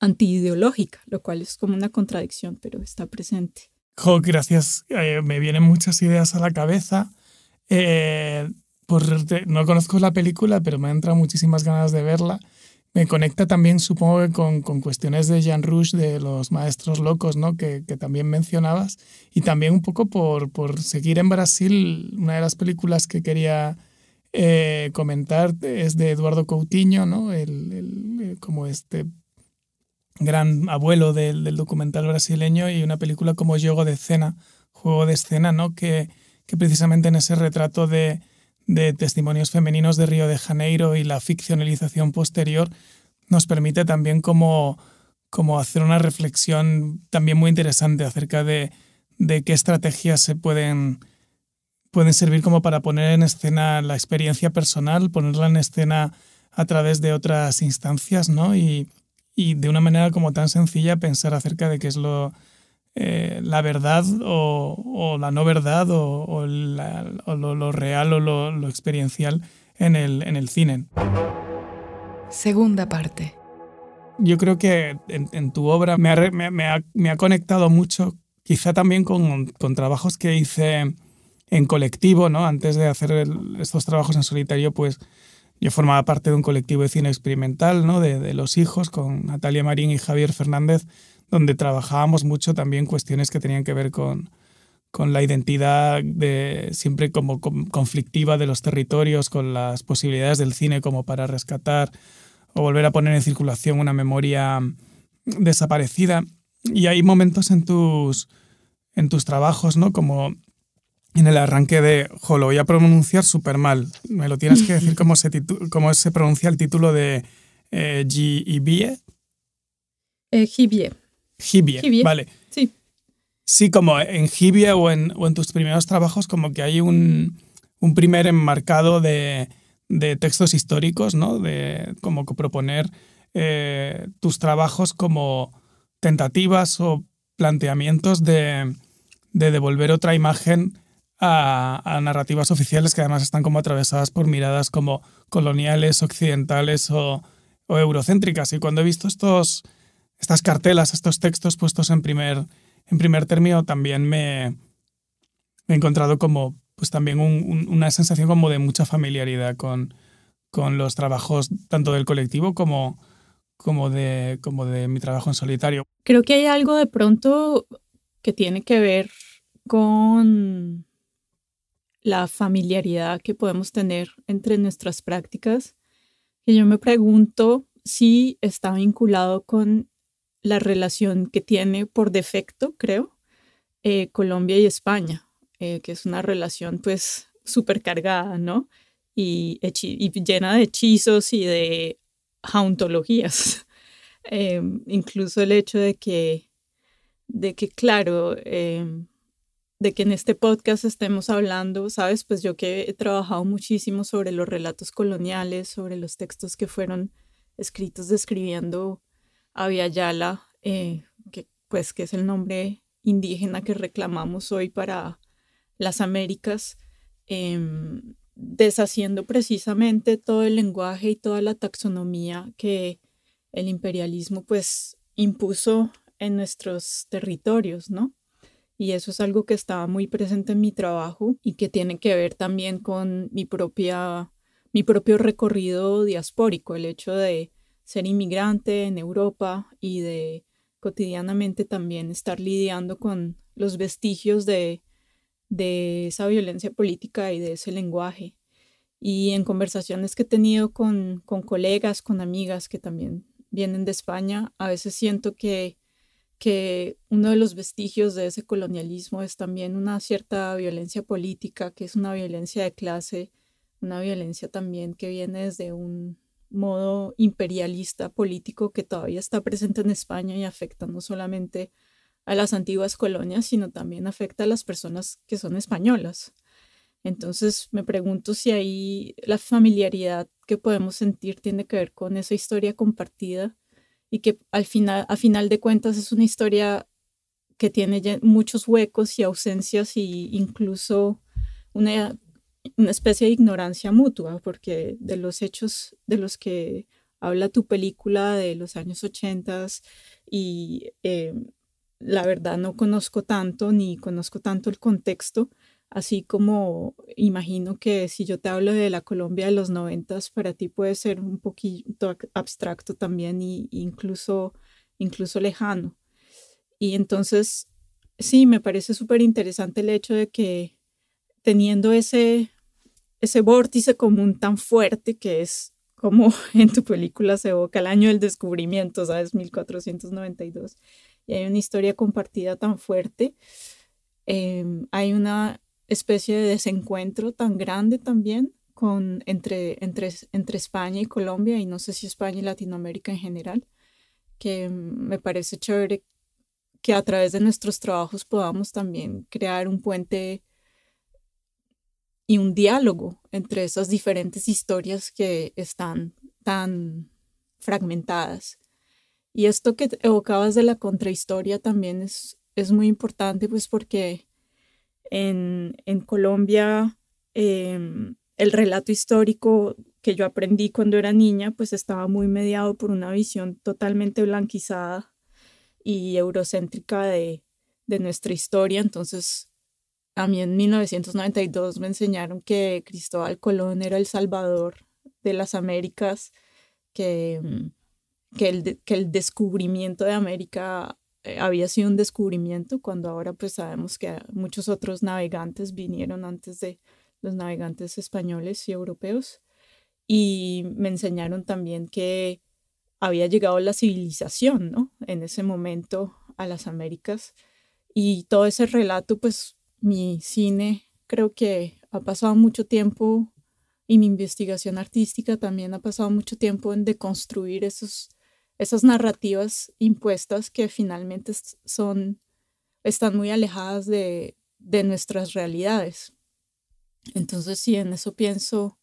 antiideológica, lo cual es como una contradicción, pero está presente. Jo, gracias. Eh, me vienen muchas ideas a la cabeza. Eh, no conozco la película, pero me han entrado muchísimas ganas de verla me conecta también, supongo con, cuestiones de Jean Rouge, de los maestros locos, ¿no? Que, que, también mencionabas, y también un poco por, por seguir en Brasil, una de las películas que quería eh, comentar es de Eduardo Coutinho, ¿no? El, eh, como este gran abuelo del, documental brasileño, y una película como Juego de Escena, Juego de Escena, ¿no? que, que precisamente en ese retrato de de testimonios femeninos de Río de Janeiro y la ficcionalización posterior nos permite también como, como hacer una reflexión también muy interesante acerca de, qué estrategias se pueden, pueden servir como para poner en escena la experiencia personal, ponerla en escena a través de otras instancias, ¿no? Y, y de una manera como tan sencilla pensar acerca de qué es lo, eh, la verdad o, la no verdad o, lo, real o lo, experiencial en el, en el, cine. Segunda parte. Yo creo que en, tu obra me ha, me, ha, conectado mucho, quizá también con, con trabajos que hice en colectivo, ¿no? Antes de hacer estos trabajos en solitario, pues yo formaba parte de un colectivo de cine experimental, ¿no? de, Los Hijos, con Natalia Marín y Javier Fernández, donde trabajábamos mucho también cuestiones que tenían que ver con, la identidad de, siempre como conflictiva de los territorios, con las posibilidades del cine como para rescatar o volver a poner en circulación una memoria desaparecida. Y hay momentos en tus, en tus trabajos, ¿no? Como en el arranque de, jo, lo voy a pronunciar súper mal. Me lo tienes que decir cómo se, cómo se pronuncia el título de eh, G. Vale. Sí. Sí, como en Jibie o en, tus primeros trabajos, como que hay un, primer enmarcado de, textos históricos, ¿no? De como proponer eh, tus trabajos como tentativas o planteamientos de, devolver otra imagen a, narrativas oficiales que además están como atravesadas por miradas como coloniales, occidentales o eurocéntricas. Y cuando he visto estos estas cartelas, estos textos puestos en primer, en primer término, también me, he encontrado como, pues también una sensación como de mucha familiaridad con, con los trabajos tanto del colectivo como, como, de, como de mi trabajo en solitario. Creo que hay algo de pronto que tiene que ver con la familiaridad que podemos tener entre nuestras prácticas, que yo me pregunto si está vinculado con la relación que tiene por defecto, creo, eh, Colombia y España, eh, que es una relación pues cargada, ¿no? Y, llena de hechizos y de jauntologías. Em, incluso el hecho de que, de que claro, em, de que en este podcast estemos hablando, sabes, pues yo que he trabajado muchísimo sobre los relatos coloniales, sobre los textos que fueron escritos describiendo Aviala, eh, que, pues, que es el nombre indígena que reclamamos hoy para las Américas, em, deshaciendo precisamente todo el lenguaje y toda la taxonomía que el imperialismo pues impuso en nuestros territorios, ¿no? Y eso es algo que estaba muy presente en mi trabajo y que tiene que ver también con mi propia mi propio recorrido diaspórico, el hecho de ser inmigrante en Europa y de cotidianamente también estar lidiando con los vestigios de, de esa violencia política y de ese lenguaje. Y en conversaciones que he tenido con, con colegas, con amigas que también vienen de España, a veces siento que, que uno de los vestigios de ese colonialismo es también una cierta violencia política, que es una violencia de clase, una violencia también que viene desde un modo imperialista político que todavía está presente en España y afecta no solamente a las antiguas colonias, sino también afecta a las personas que son españolas. Entonces me pregunto si ahí la familiaridad que podemos sentir tiene que ver con esa historia compartida y que al final, a final de cuentas es una historia que tiene muchos huecos y ausencias y incluso una una especie de ignorancia mutua, porque de los hechos de los que habla tu película de los años 80 y eh, la verdad no conozco tanto ni conozco tanto el contexto, así como imagino que si yo te hablo de la Colombia de los 90 para ti puede ser un poquito abstracto también e incluso, incluso lejano. Y entonces, sí, me parece súper interesante el hecho de que teniendo ese ese vórtice común tan fuerte que es como en tu película se evoca el año del descubrimiento, ¿sabes? 1492. Y hay una historia compartida tan fuerte. Em, hay una especie de desencuentro tan grande también con, entre, entre, entre España y Colombia, y no sé si España y Latinoamérica en general, que em, me parece chévere que a través de nuestros trabajos podamos también crear un puente y un diálogo entre esas diferentes historias que están tan fragmentadas. Y esto que evocabas de la contrahistoria también es, es muy importante, pues porque en, Colombia em, el relato histórico que yo aprendí cuando era niña, pues estaba muy mediado por una visión totalmente blanquizada y eurocéntrica de, de nuestra historia. Entonces, a mí en 1992 me enseñaron que Cristóbal Colón era el salvador de las Américas, que, mm, que, el, que el descubrimiento de América eh, había sido un descubrimiento cuando ahora pues sabemos que muchos otros navegantes vinieron antes de los navegantes españoles y europeos y me enseñaron también que había llegado la civilización, ¿no? En ese momento a las Américas y todo ese relato pues mi cine creo que ha pasado mucho tiempo y mi investigación artística también ha pasado mucho tiempo en deconstruir esos, esas narrativas impuestas que finalmente son, están muy alejadas de, de nuestras realidades. Entonces sí, en eso pienso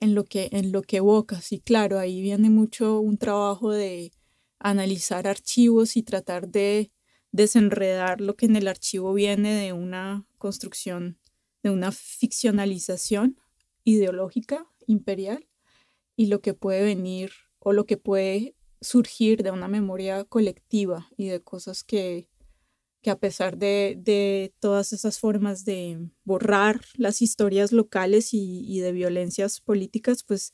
en lo que en lo que evocas y claro, ahí viene mucho un trabajo de analizar archivos y tratar de desenredar lo que en el archivo viene de una construcción de una ficcionalización ideológica imperial y lo que puede venir o lo que puede surgir de una memoria colectiva y de cosas que, que a pesar de, todas esas formas de borrar las historias locales y, de violencias políticas, pues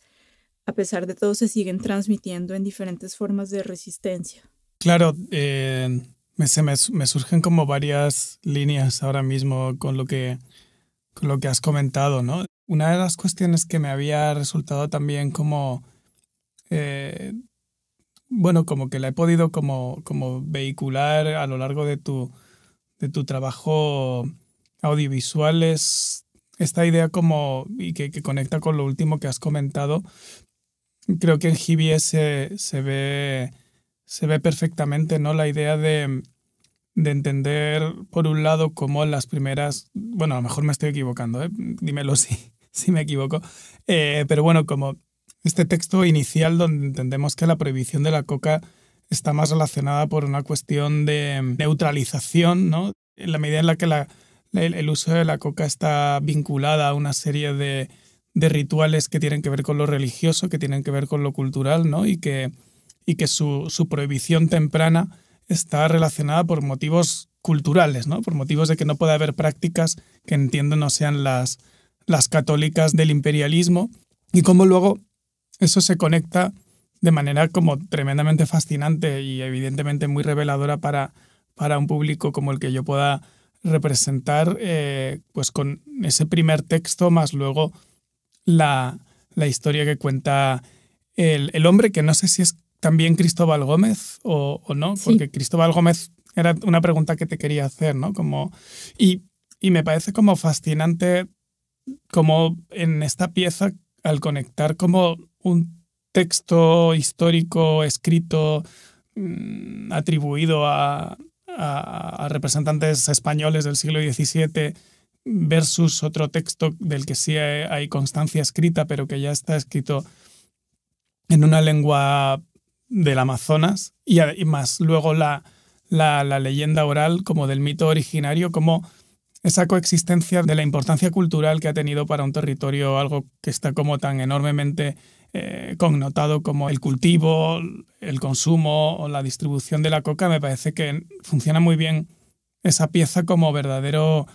a pesar de todo se siguen transmitiendo en diferentes formas de resistencia. Claro, eh, me, se me, surgen como varias líneas ahora mismo con lo, que, lo que has comentado, ¿no? Una de las cuestiones que me había resultado también como, eh, bueno, como que la he podido como, como vehicular a lo largo de tu, de tu trabajo audiovisual es esta idea como, y que, conecta con lo último que has comentado, creo que en GBS se ve se ve perfectamente, ¿no? La idea de, de entender, por un lado, cómo las primeras, bueno, a lo mejor me estoy equivocando, ¿eh? dímelo si, si me equivoco, eh, pero bueno, como este texto inicial donde entendemos que la prohibición de la coca está más relacionada por una cuestión de neutralización, ¿no? En la medida en la que la, el, uso de la coca está vinculada a una serie de, de rituales que tienen que ver con lo religioso, que tienen que ver con lo cultural, ¿no? Y que, y que su, prohibición temprana está relacionada por motivos culturales, ¿no? por motivos de que no puede haber prácticas que entiendo no sean las, las católicas del imperialismo, y cómo luego eso se conecta de manera como tremendamente fascinante y evidentemente muy reveladora para, para un público como el que yo pueda representar, eh, pues con ese primer texto más luego la, la historia que cuenta el, el, hombre, que no sé si es también Cristóbal Gómez o, no? Porque Cristóbal Gómez era una pregunta que te quería hacer, ¿no? Como, y, me parece como fascinante como en esta pieza, al conectar como un texto histórico escrito mm, atribuido a, representantes españoles del siglo XVII versus otro texto del que sí hay constancia escrita, pero que ya está escrito en una lengua del Amazonas y más luego la, leyenda oral como del mito originario, como esa coexistencia de la importancia cultural que ha tenido para un territorio algo que está como tan enormemente eh, connotado como el cultivo, el consumo o la distribución de la coca, me parece que funciona muy bien esa pieza como verdadero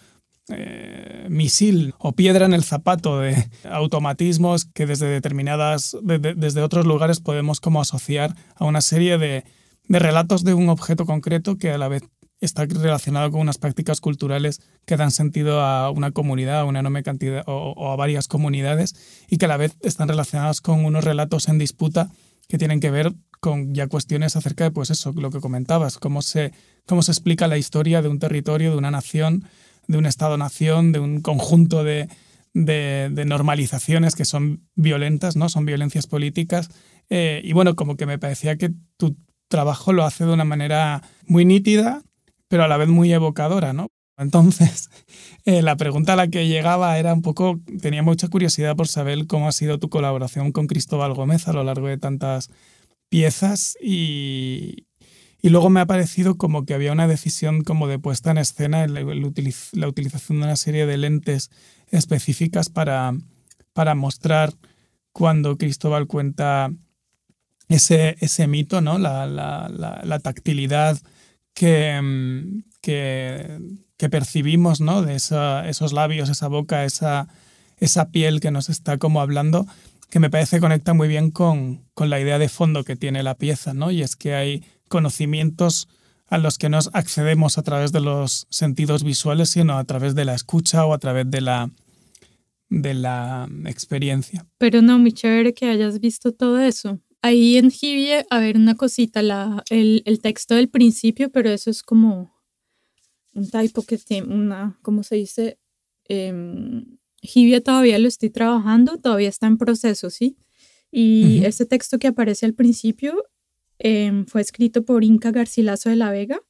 eh, misil o piedra en el zapato de automatismos que desde determinadas, desde otros lugares podemos como asociar a una serie de, de relatos de un objeto concreto que a la vez está relacionado con unas prácticas culturales que dan sentido a una comunidad, a una enorme cantidad o, o, a varias comunidades y que a la vez están relacionadas con unos relatos en disputa que tienen que ver con ya cuestiones acerca de pues eso, lo que comentabas, cómo se, cómo se explica la historia de un territorio, de una nación, de un Estado-nación, de un conjunto de, normalizaciones que son violentas, ¿no? Son violencias políticas. Eh, y bueno, como que me parecía que tu trabajo lo hace de una manera muy nítida, pero a la vez muy evocadora, ¿no? Entonces, eh, la pregunta a la que llegaba era un poco, tenía mucha curiosidad por saber cómo ha sido tu colaboración con Cristóbal Gómez a lo largo de tantas piezas y, y luego me ha parecido como que había una decisión como de puesta en escena, la utilización de una serie de lentes específicas para, para mostrar cuando Cristóbal cuenta ese, ese mito, ¿no? la, tactilidad que, que, percibimos ¿no? de esos labios, esa boca, esa, esa piel que nos está como hablando, que me parece conecta muy bien con, con la idea de fondo que tiene la pieza, ¿no? y es que hay conocimientos a los que nos accedemos a través de los sentidos visuales, sino a través de la escucha o a través de la, de la experiencia. Pero no, muy chévere que hayas visto todo eso. Ahí en Hibie, a ver una cosita, la, el, el, texto del principio, pero eso es como un typo que tiene una, ¿cómo se dice? Eh, todavía lo estoy trabajando, todavía está en proceso, ¿sí? Y ese texto que aparece al principio Em, fue escrito por Inca Garcilaso de la Vega,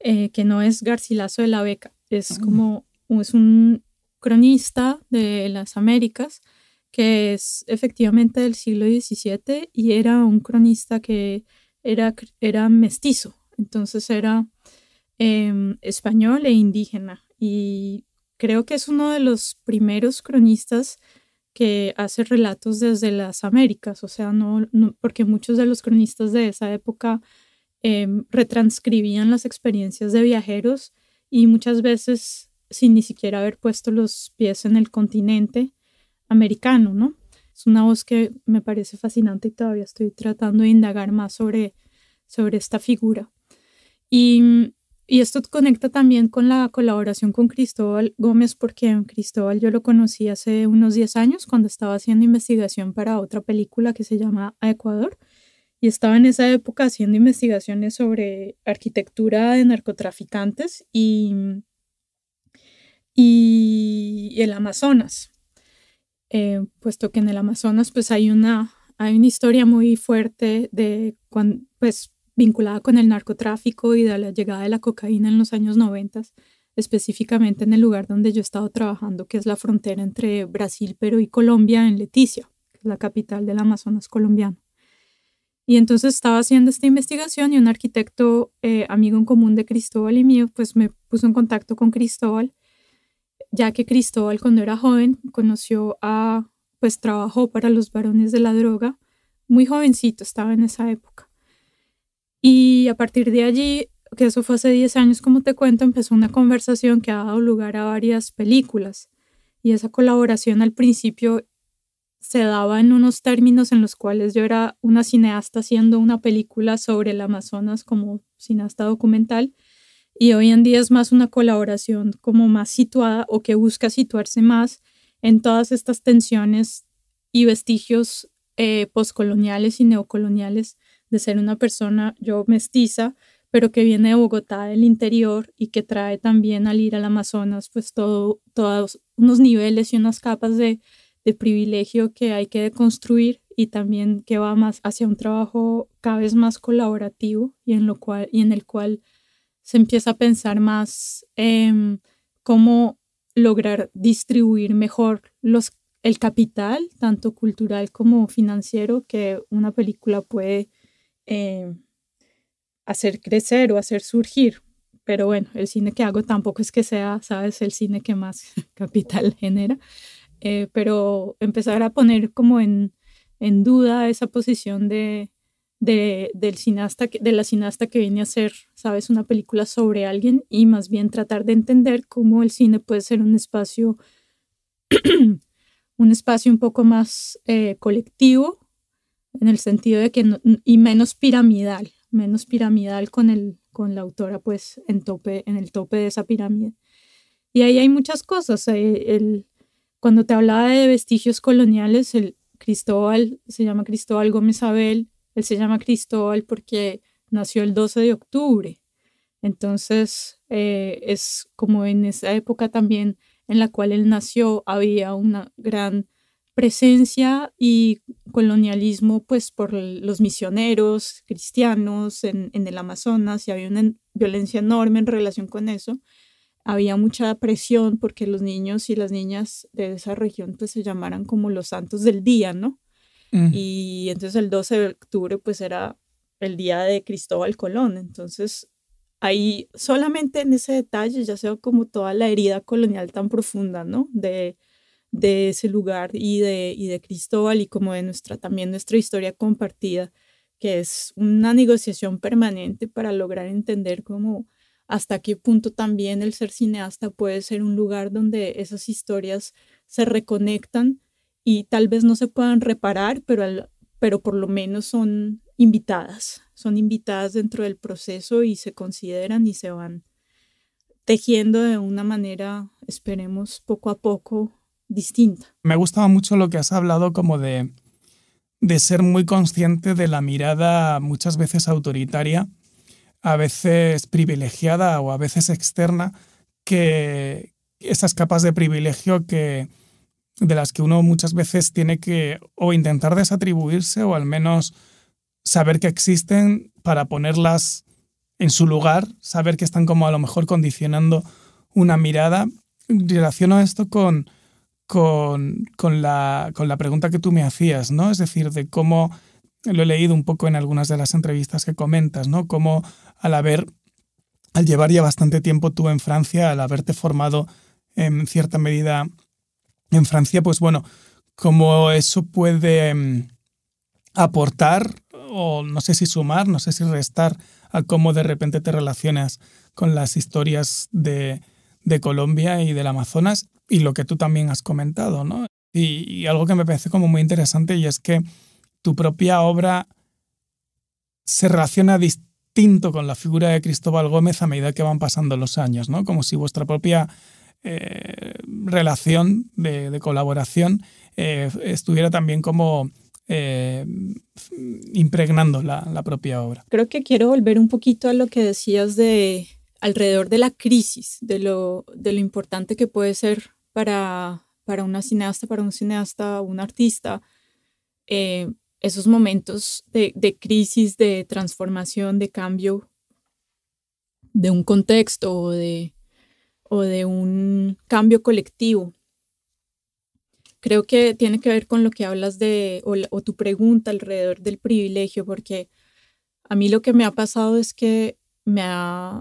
eh, que no es Garcilaso de la Vega, es ah. como es un cronista de las Américas que es efectivamente del siglo XVII y era un cronista que era, era mestizo, entonces era em, español e indígena y creo que es uno de los primeros cronistas que hace relatos desde las Américas, o sea, no, porque muchos de los cronistas de esa época em, retranscribían las experiencias de viajeros y muchas veces sin ni siquiera haber puesto los pies en el continente americano, ¿no? Es una voz que me parece fascinante y todavía estoy tratando de indagar más sobre, sobre esta figura. Y y esto conecta también con la colaboración con Cristóbal Gómez, porque Cristóbal yo lo conocí hace unos 10 años cuando estaba haciendo investigación para otra película que se llama A Ecuador. Y estaba en esa época haciendo investigaciones sobre arquitectura de narcotraficantes y, y el Amazonas. Eh, puesto que en el Amazonas pues hay una, hay una historia muy fuerte de cuando, pues vinculada con el narcotráfico y de la llegada de la cocaína en los años 90, específicamente en el lugar donde yo he estado trabajando, que es la frontera entre Brasil, Perú y Colombia, en Leticia, es la capital del Amazonas colombiano. Y entonces estaba haciendo esta investigación y un arquitecto eh, amigo en común de Cristóbal y mío, pues me puso en contacto con Cristóbal, ya que Cristóbal cuando era joven conoció a, pues trabajó para los varones de la droga, muy jovencito estaba en esa época y a partir de allí, que eso fue hace 10 años, como te cuento, empezó una conversación que ha dado lugar a varias películas. Y esa colaboración al principio se daba en unos términos en los cuales yo era una cineasta haciendo una película sobre el Amazonas como cineasta documental y hoy en día es más una colaboración como más situada o que busca situarse más en todas estas tensiones y vestigios eh, poscoloniales y neocoloniales de ser una persona yo mestiza, pero que viene de Bogotá, del interior, y que trae también al ir al Amazonas, pues todo, todos unos niveles y unas capas de, privilegio que hay que construir y también que va más hacia un trabajo cada vez más colaborativo y en, lo cual, y en el cual se empieza a pensar más en em, cómo lograr distribuir mejor los, el capital, tanto cultural como financiero, que una película puede Em, hacer crecer o hacer surgir. Pero bueno, el cine que hago tampoco es que sea, sabes, el cine que más capital genera. Eh, pero empezar a poner como en, en duda esa posición de, del cineasta, de la cineasta que viene a hacer, sabes, una película sobre alguien y más bien tratar de entender cómo el cine puede ser un espacio, un espacio un poco más eh, colectivo en el sentido de que, y menos piramidal, menos piramidal con, el, con la autora, pues en, tope, en el tope de esa pirámide. Y ahí hay muchas cosas. Eh, cuando te hablaba de vestigios coloniales, el Cristóbal se llama Cristóbal Gómez Abel, él se llama Cristóbal porque nació el 12 de octubre. Entonces, eh, es como en esa época también en la cual él nació, había una gran presencia y colonialismo pues por los misioneros cristianos en, el Amazonas y había una violencia enorme en relación con eso. Había mucha presión porque los niños y las niñas de esa región pues se llamaran como los santos del día, ¿no? Mm. Y entonces el 12 de octubre pues era el día de Cristóbal Colón. Entonces ahí solamente en ese detalle ya se ve como toda la herida colonial tan profunda, ¿no? De de ese lugar y de, y de Cristóbal y como de nuestra, también nuestra historia compartida, que es una negociación permanente para lograr entender cómo hasta qué punto también el ser cineasta puede ser un lugar donde esas historias se reconectan y tal vez no se puedan reparar, pero, pero por lo menos son invitadas, son invitadas dentro del proceso y se consideran y se van tejiendo de una manera, esperemos, poco a poco distinta. Me gustaba mucho lo que has hablado como de, de ser muy consciente de la mirada muchas veces autoritaria, a veces privilegiada o a veces externa, que esas capas de privilegio que de las que uno muchas veces tiene que o intentar desatribuirse o al menos saber que existen para ponerlas en su lugar, saber que están como a lo mejor condicionando una mirada. Relaciono esto con con, con, la, con la pregunta que tú me hacías, ¿no? Es decir, de cómo, lo he leído un poco en algunas de las entrevistas que comentas, ¿no? Cómo al haber, al llevar ya bastante tiempo tú en Francia, al haberte formado en cierta medida en Francia, pues bueno, cómo eso puede em, aportar o no sé si sumar, no sé si restar a cómo de repente te relacionas con las historias de, de Colombia y del Amazonas y lo que tú también has comentado, ¿no? Y, algo que me parece como muy interesante y es que tu propia obra se relaciona distinto con la figura de Cristóbal Gómez a medida que van pasando los años, ¿no? Como si vuestra propia eh, relación de, colaboración eh, estuviera también como eh, impregnando la, propia obra. Creo que quiero volver un poquito a lo que decías de alrededor de la crisis, de lo, de lo importante que puede ser para, para una cineasta, para un cineasta, un artista, eh, esos momentos de, crisis, de transformación, de cambio de un contexto o de, un cambio colectivo. Creo que tiene que ver con lo que hablas de, o tu pregunta alrededor del privilegio, porque a mí lo que me ha pasado es que me ha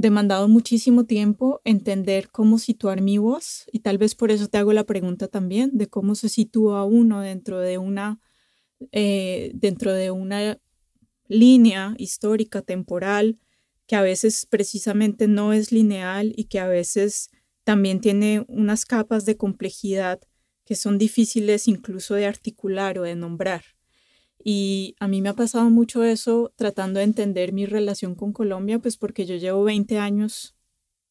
demandado muchísimo tiempo entender cómo situar mi voz y tal vez por eso te hago la pregunta también de cómo se sitúa uno dentro de una, eh, dentro de una línea histórica, temporal, que a veces precisamente no es lineal y que a veces también tiene unas capas de complejidad que son difíciles incluso de articular o de nombrar. Y a mí me ha pasado mucho eso tratando de entender mi relación con Colombia, pues porque yo llevo 20 años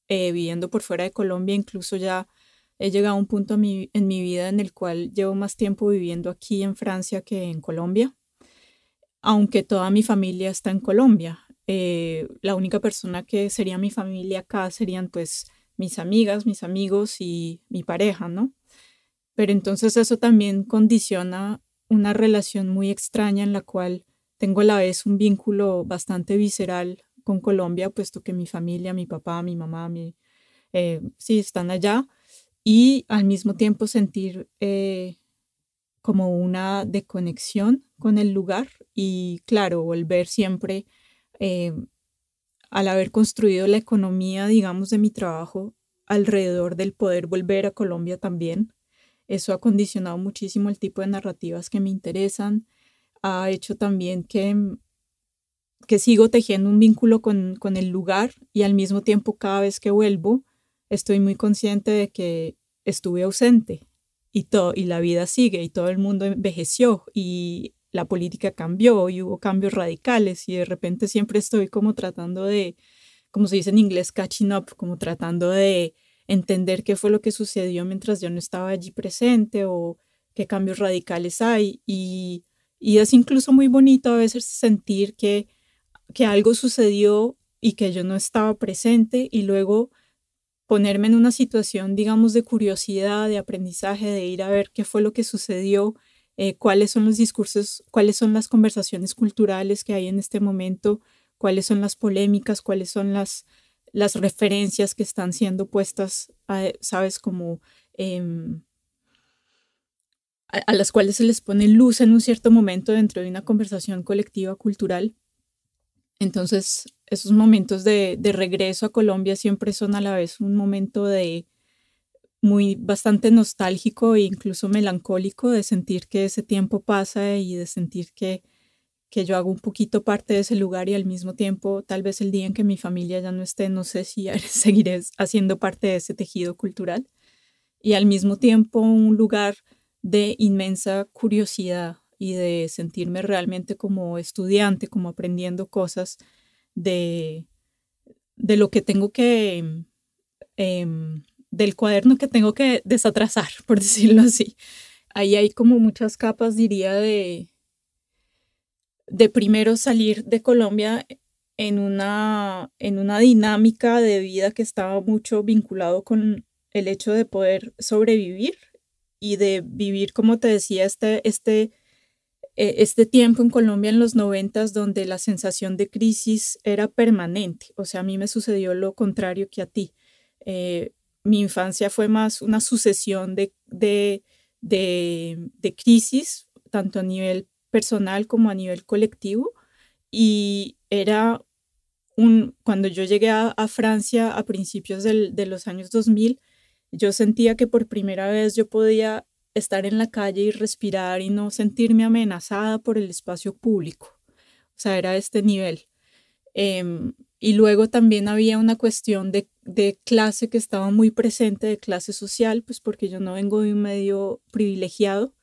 eh, viviendo por fuera de Colombia, incluso ya he llegado a un punto en mi vida en el cual llevo más tiempo viviendo aquí en Francia que en Colombia, aunque toda mi familia está en Colombia. Eh, la única persona que sería mi familia acá serían pues mis amigas, mis amigos y mi pareja, ¿no? Pero entonces eso también condiciona una relación muy extraña en la cual tengo a la vez un vínculo bastante visceral con Colombia, puesto que mi familia, mi papá, mi mamá, mi, eh, sí, están allá, y al mismo tiempo sentir eh, como una desconexión con el lugar y claro, volver siempre eh, al haber construido la economía, digamos, de mi trabajo alrededor del poder volver a Colombia también eso ha condicionado muchísimo el tipo de narrativas que me interesan. Ha hecho también que, que sigo tejiendo un vínculo con, con el lugar y al mismo tiempo cada vez que vuelvo estoy muy consciente de que estuve ausente y, todo, y la vida sigue y todo el mundo envejeció y la política cambió y hubo cambios radicales y de repente siempre estoy como tratando de, como se dice en inglés, catching up, como tratando de entender qué fue lo que sucedió mientras yo no estaba allí presente o qué cambios radicales hay. Y, es incluso muy bonito a veces sentir que, que algo sucedió y que yo no estaba presente y luego ponerme en una situación, digamos, de curiosidad, de aprendizaje, de ir a ver qué fue lo que sucedió, eh, cuáles son los discursos, cuáles son las conversaciones culturales que hay en este momento, cuáles son las polémicas, cuáles son las, las referencias que están siendo puestas, eh, sabes, como em, a, las cuales se les pone luz en un cierto momento dentro de una conversación colectiva cultural. Entonces, esos momentos de, de regreso a Colombia siempre son a la vez un momento de muy bastante nostálgico e incluso melancólico de sentir que ese tiempo pasa y de sentir que que yo hago un poquito parte de ese lugar y al mismo tiempo, tal vez el día en que mi familia ya no esté, no sé si seguiré haciendo parte de ese tejido cultural. Y al mismo tiempo un lugar de inmensa curiosidad y de sentirme realmente como estudiante, como aprendiendo cosas de, de lo que tengo que, em, del cuaderno que tengo que desatrasar, por decirlo así. Ahí hay como muchas capas, diría, de, de primero salir de Colombia en una, en una dinámica de vida que estaba mucho vinculado con el hecho de poder sobrevivir y de vivir, como te decía, este, este, e, este tiempo en Colombia en los noventas donde la sensación de crisis era permanente. O sea, a mí me sucedió lo contrario que a ti. Eh, mi infancia fue más una sucesión de, de crisis, tanto a nivel personal como a nivel colectivo. Y era un, cuando yo llegué a, Francia a principios de los años 2000, yo sentía que por primera vez yo podía estar en la calle y respirar y no sentirme amenazada por el espacio público. O sea, era este nivel. Em, y luego también había una cuestión de, de, clase que estaba muy presente, de clase social, pues porque yo no vengo de un medio privilegiado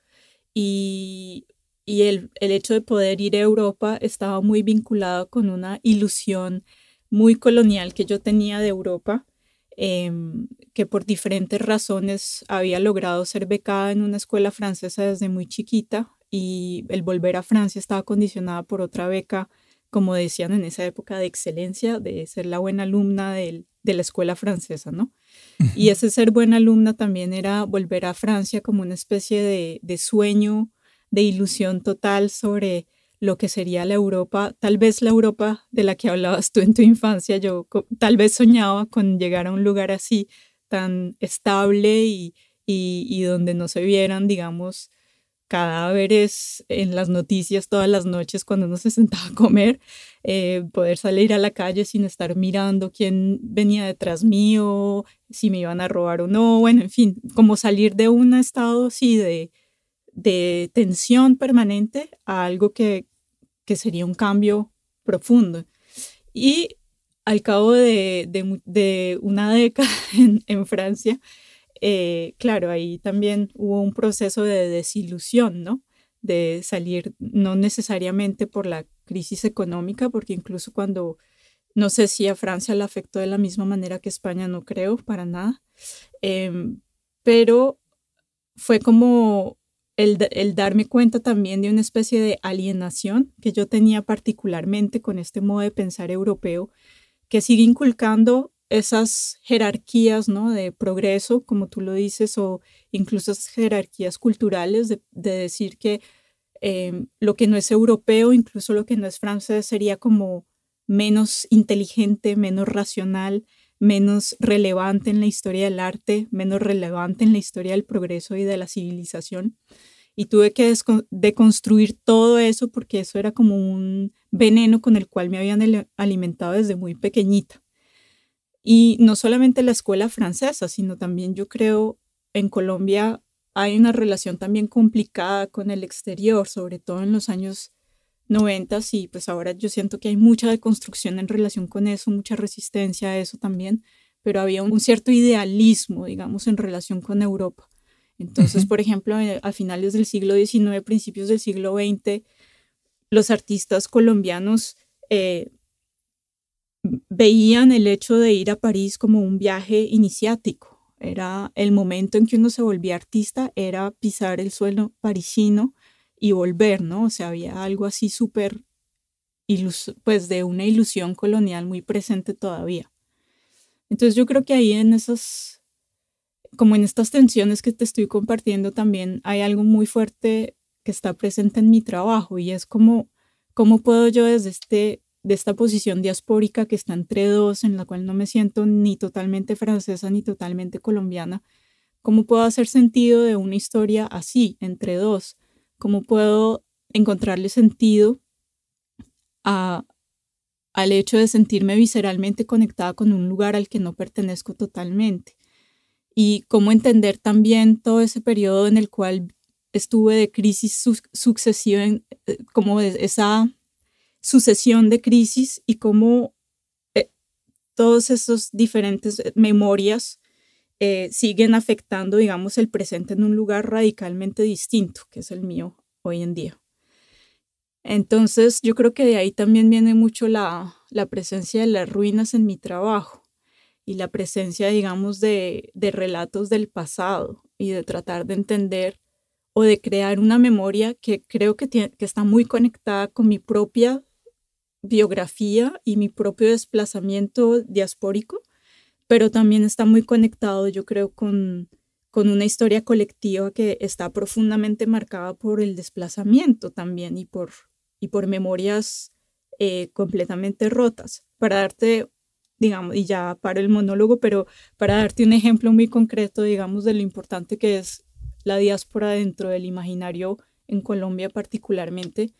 y y el, hecho de poder ir a Europa estaba muy vinculado con una ilusión muy colonial que yo tenía de Europa, em, que por diferentes razones había logrado ser becada en una escuela francesa desde muy chiquita y el volver a Francia estaba condicionada por otra beca, como decían en esa época, de excelencia, de ser la buena alumna de la escuela francesa, ¿no? Y ese ser buena alumna también era volver a Francia como una especie de sueño de ilusión total sobre lo que sería la Europa, tal vez la Europa de la que hablabas tú en tu infancia. Yo tal vez soñaba con llegar a un lugar así tan estable y, y, donde no se vieran, digamos, cadáveres en las noticias todas las noches cuando uno se sentaba a comer, eh, poder salir a la calle sin estar mirando quién venía detrás mío, si me iban a robar o no, bueno, en fin, como salir de un estado así de, de tensión permanente a algo que, sería un cambio profundo. Y al cabo de, de, una década en, Francia, eh, claro, ahí también hubo un proceso de desilusión, ¿no? De salir no necesariamente por la crisis económica, porque incluso cuando, no sé si a Francia la afectó de la misma manera que España, no creo, para nada, em, pero fue como el, darme cuenta también de una especie de alienación que yo tenía particularmente con este modo de pensar europeo, que sigue inculcando esas jerarquías ¿no? de progreso, como tú lo dices, o incluso esas jerarquías culturales de, decir que em, lo que no es europeo, incluso lo que no es francés, sería como menos inteligente, menos racional, menos relevante en la historia del arte, menos relevante en la historia del progreso y de la civilización. Y tuve que deconstruir todo eso porque eso era como un veneno con el cual me habían alimentado desde muy pequeñita. Y no solamente la escuela francesa, sino también yo creo en Colombia hay una relación también complicada con el exterior, sobre todo en los años noventas y pues ahora yo siento que hay mucha deconstrucción en relación con eso, mucha resistencia a eso también, pero había un cierto idealismo, digamos, en relación con Europa. Entonces, por ejemplo, eh, a finales del siglo XIX, principios del siglo XX, los artistas colombianos eh, veían el hecho de ir a París como un viaje iniciático. Era el momento en que uno se volvía artista, era pisar el suelo parisino y volver, ¿no? O sea, había algo así súper, pues de una ilusión colonial muy presente todavía. Entonces yo creo que ahí en esas, como en estas tensiones que te estoy compartiendo también hay algo muy fuerte que está presente en mi trabajo y es como, ¿cómo puedo yo desde este de esta posición diaspórica que está entre dos, en la cual no me siento ni totalmente francesa ni totalmente colombiana, ¿cómo puedo hacer sentido de una historia así, entre dos? ¿Cómo puedo encontrarle sentido al hecho de sentirme visceralmente conectada con un lugar al que no pertenezco totalmente? Y cómo entender también todo ese periodo en el cual estuve de crisis sucesiva, eh, como esa sucesión de crisis y cómo eh, todos esos diferentes eh, memorias eh, siguen afectando, digamos, el presente en un lugar radicalmente distinto, que es el mío hoy en día. Entonces, yo creo que de ahí también viene mucho la, presencia de las ruinas en mi trabajo y la presencia, digamos, de, de relatos del pasado y de tratar de entender o de crear una memoria que creo que, tiene, que está muy conectada con mi propia biografía y mi propio desplazamiento diaspórico pero también está muy conectado, yo creo, con, con una historia colectiva que está profundamente marcada por el desplazamiento también y por, y por memorias eh, completamente rotas. Para darte, digamos, y ya paro el monólogo, pero para darte un ejemplo muy concreto, digamos, de lo importante que es la diáspora dentro del imaginario en Colombia particularmente,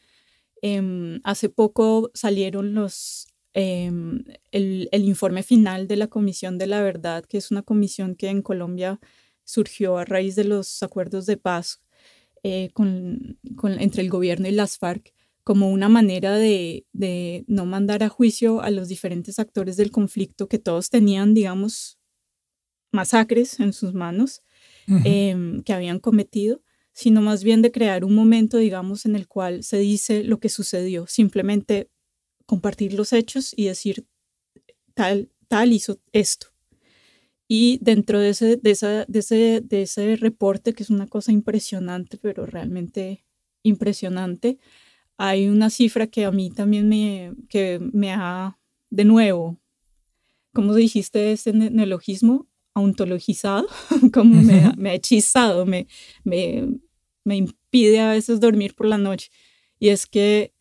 em, hace poco salieron los Em, el, informe final de la Comisión de la Verdad, que es una comisión que en Colombia surgió a raíz de los acuerdos de paz eh, con, entre el gobierno y las FARC como una manera de, no mandar a juicio a los diferentes actores del conflicto que todos tenían, digamos, masacres en sus manos em, que habían cometido, sino más bien de crear un momento, digamos, en el cual se dice lo que sucedió, simplemente compartir los hechos y decir tal, tal hizo esto. Y dentro de ese, esa, de, ese, de ese reporte, que es una cosa impresionante, pero realmente impresionante, hay una cifra que a mí también me, que me ha, de nuevo, como dijiste, ese neologismo ontologizado, como me, ha, me hechizado, me, me, me impide a veces dormir por la noche. Y es que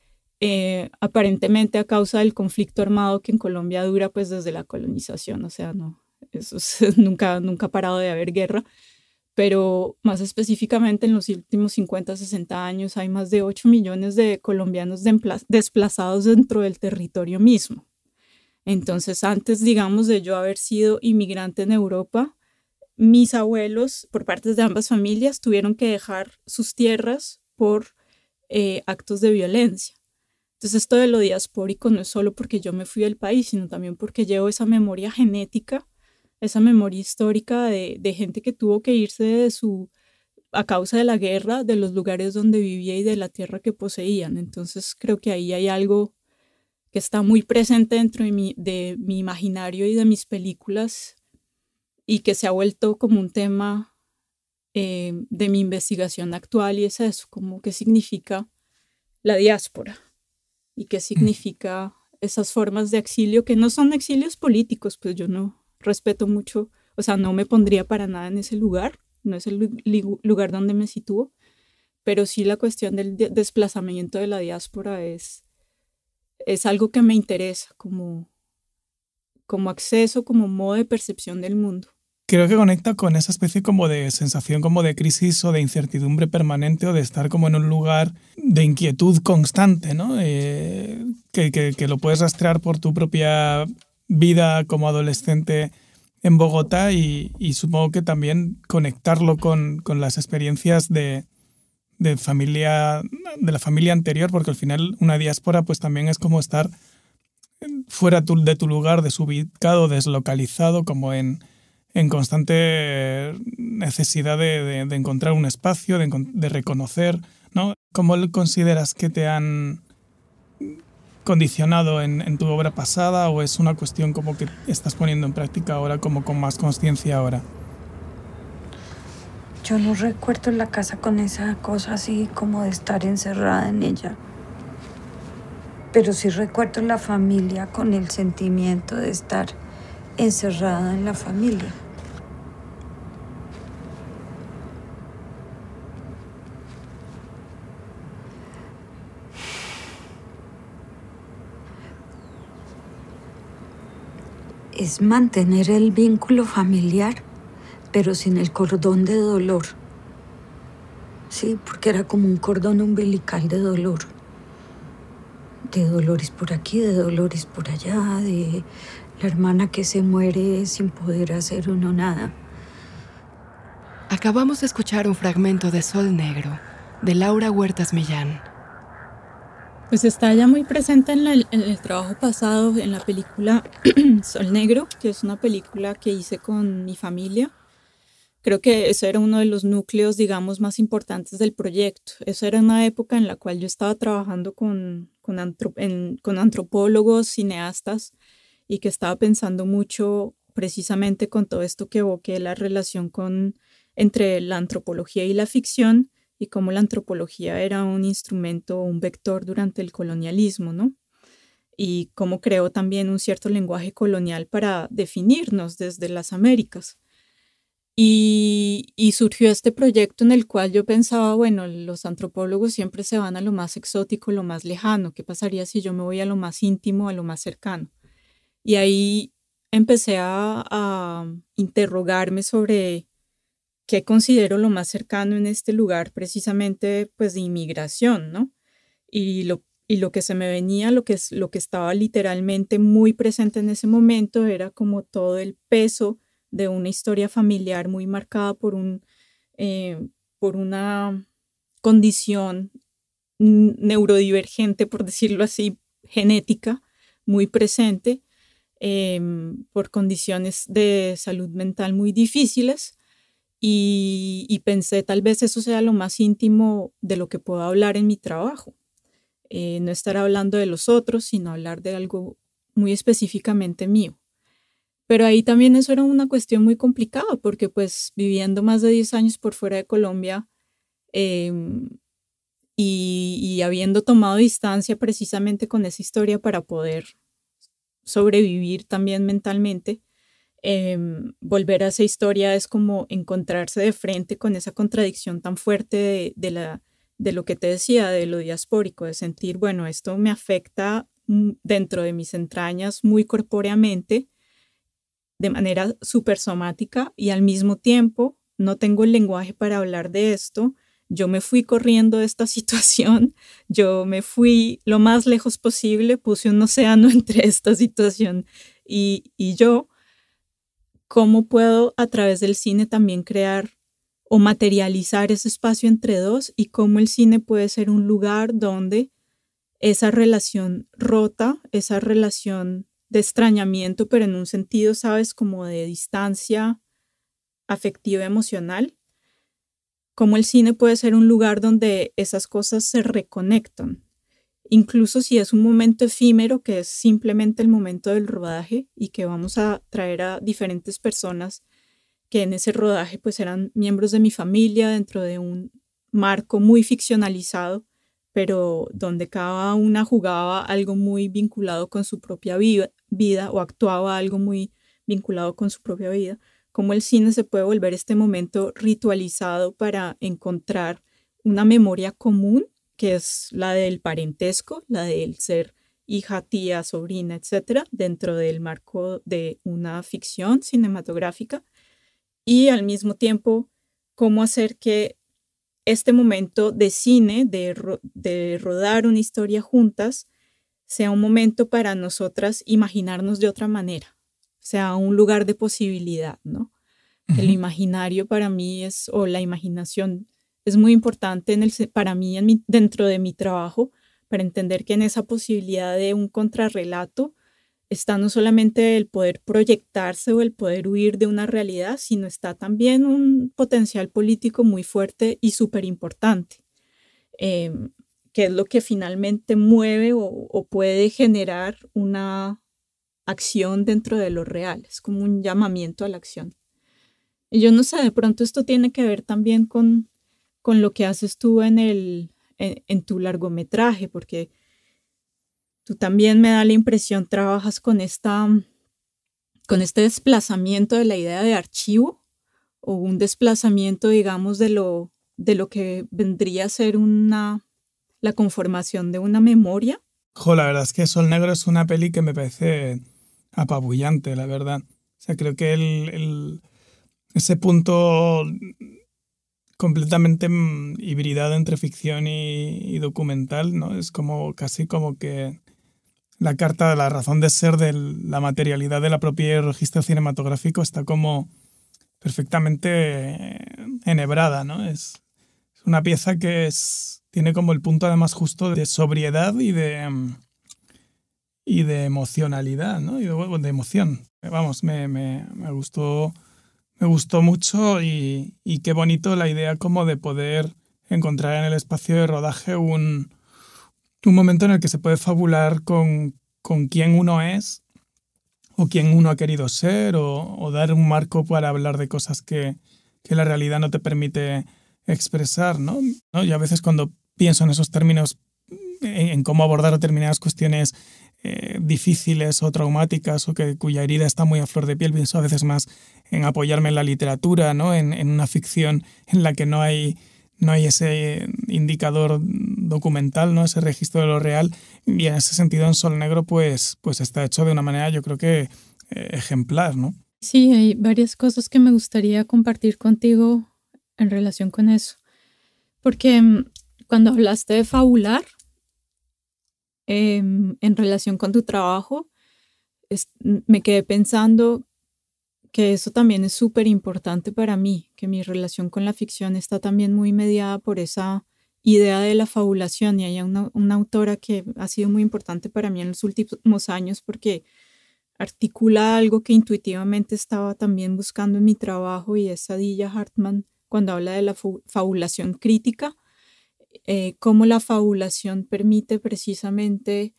eh, aparentemente a causa del conflicto armado que en Colombia dura pues desde la colonización, o sea, no, eso nunca, nunca ha parado de haber guerra, pero más específicamente en los últimos 50, 60 años hay más de 8 millones de colombianos desplazados dentro del territorio mismo. Entonces, antes, digamos, de yo haber sido inmigrante en Europa, mis abuelos, por parte de ambas familias, tuvieron que dejar sus tierras por eh, actos de violencia. Entonces esto de lo diaspórico no es solo porque yo me fui del país, sino también porque llevo esa memoria genética, esa memoria histórica de, gente que tuvo que irse de su, a causa de la guerra, de los lugares donde vivía y de la tierra que poseían. Entonces creo que ahí hay algo que está muy presente dentro de mi, imaginario y de mis películas y que se ha vuelto como un tema eh, de mi investigación actual y es eso, como qué significa la diáspora y qué mm. significa esas formas de exilio que no son exilios políticos, pues yo no respeto mucho, o sea, no me pondría para nada en ese lugar, no es el lugar donde me sitúo, pero sí la cuestión del desplazamiento de la diáspora es, es algo que me interesa como, como acceso, como modo de percepción del mundo. Creo que conecta con esa especie como de sensación como de crisis o de incertidumbre permanente o de estar como en un lugar de inquietud constante, ¿no? Eh, que, lo puedes rastrear por tu propia vida como adolescente en Bogotá y, supongo que también conectarlo con, las experiencias de, familia, de la familia anterior, porque al final una diáspora pues también es como estar fuera de tu lugar, desubicado, deslocalizado, como en en constante necesidad de, encontrar un espacio, de, reconocer, ¿no? ¿Cómo consideras que te han condicionado en, tu obra pasada o es una cuestión como que estás poniendo en práctica ahora como con más conciencia ahora? Yo no recuerdo la casa con esa cosa así como de estar encerrada en ella. Pero sí recuerdo la familia con el sentimiento de estar encerrada en la familia. es mantener el vínculo familiar, pero sin el cordón de dolor. Sí, porque era como un cordón umbilical de dolor. De dolores por aquí, de dolores por allá, de la hermana que se muere sin poder hacer uno nada. Acabamos de escuchar un fragmento de Sol Negro, de Laura Huertas Millán. Pues está ya muy presente en, el trabajo pasado, en la película Sol Negro, que es una película que hice con mi familia. Creo que eso era uno de los núcleos, digamos, más importantes del proyecto. Eso era una época en la cual yo estaba trabajando con, con, antropólogos, cineastas, y que estaba pensando mucho precisamente con todo esto que evoqué la relación entre la antropología y la ficción y cómo la antropología era un instrumento, un vector durante el colonialismo, ¿no? Y cómo creó también un cierto lenguaje colonial para definirnos desde las Américas. Y, surgió este proyecto en el cual yo pensaba, bueno, los antropólogos siempre se van a lo más exótico, lo más lejano. ¿Qué pasaría si yo me voy a lo más íntimo, a lo más cercano? Y ahí empecé a interrogarme sobre que considero lo más cercano en este lugar precisamente pues de inmigración, ¿no? Y lo, y lo que se me venía, lo que, lo que estaba literalmente muy presente en ese momento era como todo el peso de una historia familiar muy marcada por, un, eh, por una condición neurodivergente, por decirlo así, genética, muy presente, em, por condiciones de salud mental muy difíciles y, pensé, tal vez eso sea lo más íntimo de lo que puedo hablar en mi trabajo. Eh, no estar hablando de los otros, sino hablar de algo muy específicamente mío. Pero ahí también eso era una cuestión muy complicada, porque pues viviendo más de 10 años por fuera de Colombia em, y habiendo tomado distancia precisamente con esa historia para poder sobrevivir también mentalmente, Em, volver a esa historia es como encontrarse de frente con esa contradicción tan fuerte de, la, de lo que te decía, de lo diaspórico, de sentir, bueno, esto me afecta mm, dentro de mis entrañas muy corpóreamente, de manera somática y al mismo tiempo no tengo el lenguaje para hablar de esto. Yo me fui corriendo de esta situación, yo me fui lo más lejos posible, puse un océano entre esta situación y, y yo, cómo puedo a través del cine también crear o materializar ese espacio entre dos y cómo el cine puede ser un lugar donde esa relación rota, esa relación de extrañamiento, pero en un sentido, sabes, como de distancia afectiva emocional, cómo el cine puede ser un lugar donde esas cosas se reconectan incluso si es un momento efímero, que es simplemente el momento del rodaje y que vamos a traer a diferentes personas que en ese rodaje pues eran miembros de mi familia dentro de un marco muy ficcionalizado, pero donde cada una jugaba algo muy vinculado con su propia vida, o actuaba algo muy vinculado con su propia vida, cómo el cine se puede volver este momento ritualizado para encontrar una memoria común que es la del parentesco, la del ser hija, tía, sobrina, etcétera, dentro del marco de una ficción cinematográfica y al mismo tiempo cómo hacer que este momento de cine, de, rodar una historia juntas, sea un momento para nosotras imaginarnos de otra manera, sea un lugar de posibilidad, ¿no? El imaginario para mí es, o la imaginación es muy importante para mí dentro de mi trabajo para entender que en esa posibilidad de un contrarrelato está no solamente el poder proyectarse o el poder huir de una realidad, sino está también un potencial político muy fuerte y súper importante, em, que es lo que finalmente mueve o, puede generar una acción dentro de lo real, es como un llamamiento a la acción. Y yo no sé, de pronto esto tiene que ver también con con lo que haces tú en, el, en, tu largometraje, porque tú también me da la impresión, trabajas con, esta, con este desplazamiento de la idea de archivo o un desplazamiento, digamos, de lo, de lo que vendría a ser una, la conformación de una memoria. Jo, la verdad es que Sol Negro es una peli que me parece apabullante, la verdad. O sea, creo que el, ese punto completamente mm, hibridada entre ficción y, documental, ¿no? Es como casi como que la carta de la razón de ser de la materialidad de la propia registro cinematográfico está como perfectamente enhebrada, ¿no? Es, una pieza que es, tiene como el punto además justo de sobriedad y de mm, y de emocionalidad, ¿no? Y de, de emoción. Vamos, me gustó me gustó mucho y, y, qué bonito la idea como de poder encontrar en el espacio de rodaje un, un momento en el que se puede fabular con, con quién uno es o quién uno ha querido ser o, dar un marco para hablar de cosas que, que, la realidad no te permite expresar, ¿no? Y a veces cuando pienso en esos términos, en cómo abordar determinadas cuestiones eh, difíciles o traumáticas o que, cuya herida está muy a flor de piel, pienso a veces más en apoyarme en la literatura, ¿no? en, en una ficción en la que no hay, no hay ese indicador documental, ¿no? ese registro de lo real. Y en ese sentido, en Sol Negro, pues, pues está hecho de una manera, yo creo que eh, ejemplar. ¿no? Sí, hay varias cosas que me gustaría compartir contigo en relación con eso. Porque mm, cuando hablaste de fabular, Em, en relación con tu trabajo, me quedé pensando que eso también es súper importante para mí, que mi relación con la ficción está también muy mediada por esa idea de la fabulación. Y hay una, una autora que ha sido muy importante para mí en los últimos años porque articula algo que intuitivamente estaba también buscando en mi trabajo y es Adilla Hartman cuando habla de la fabulación crítica eh, cómo la fabulación permite precisamente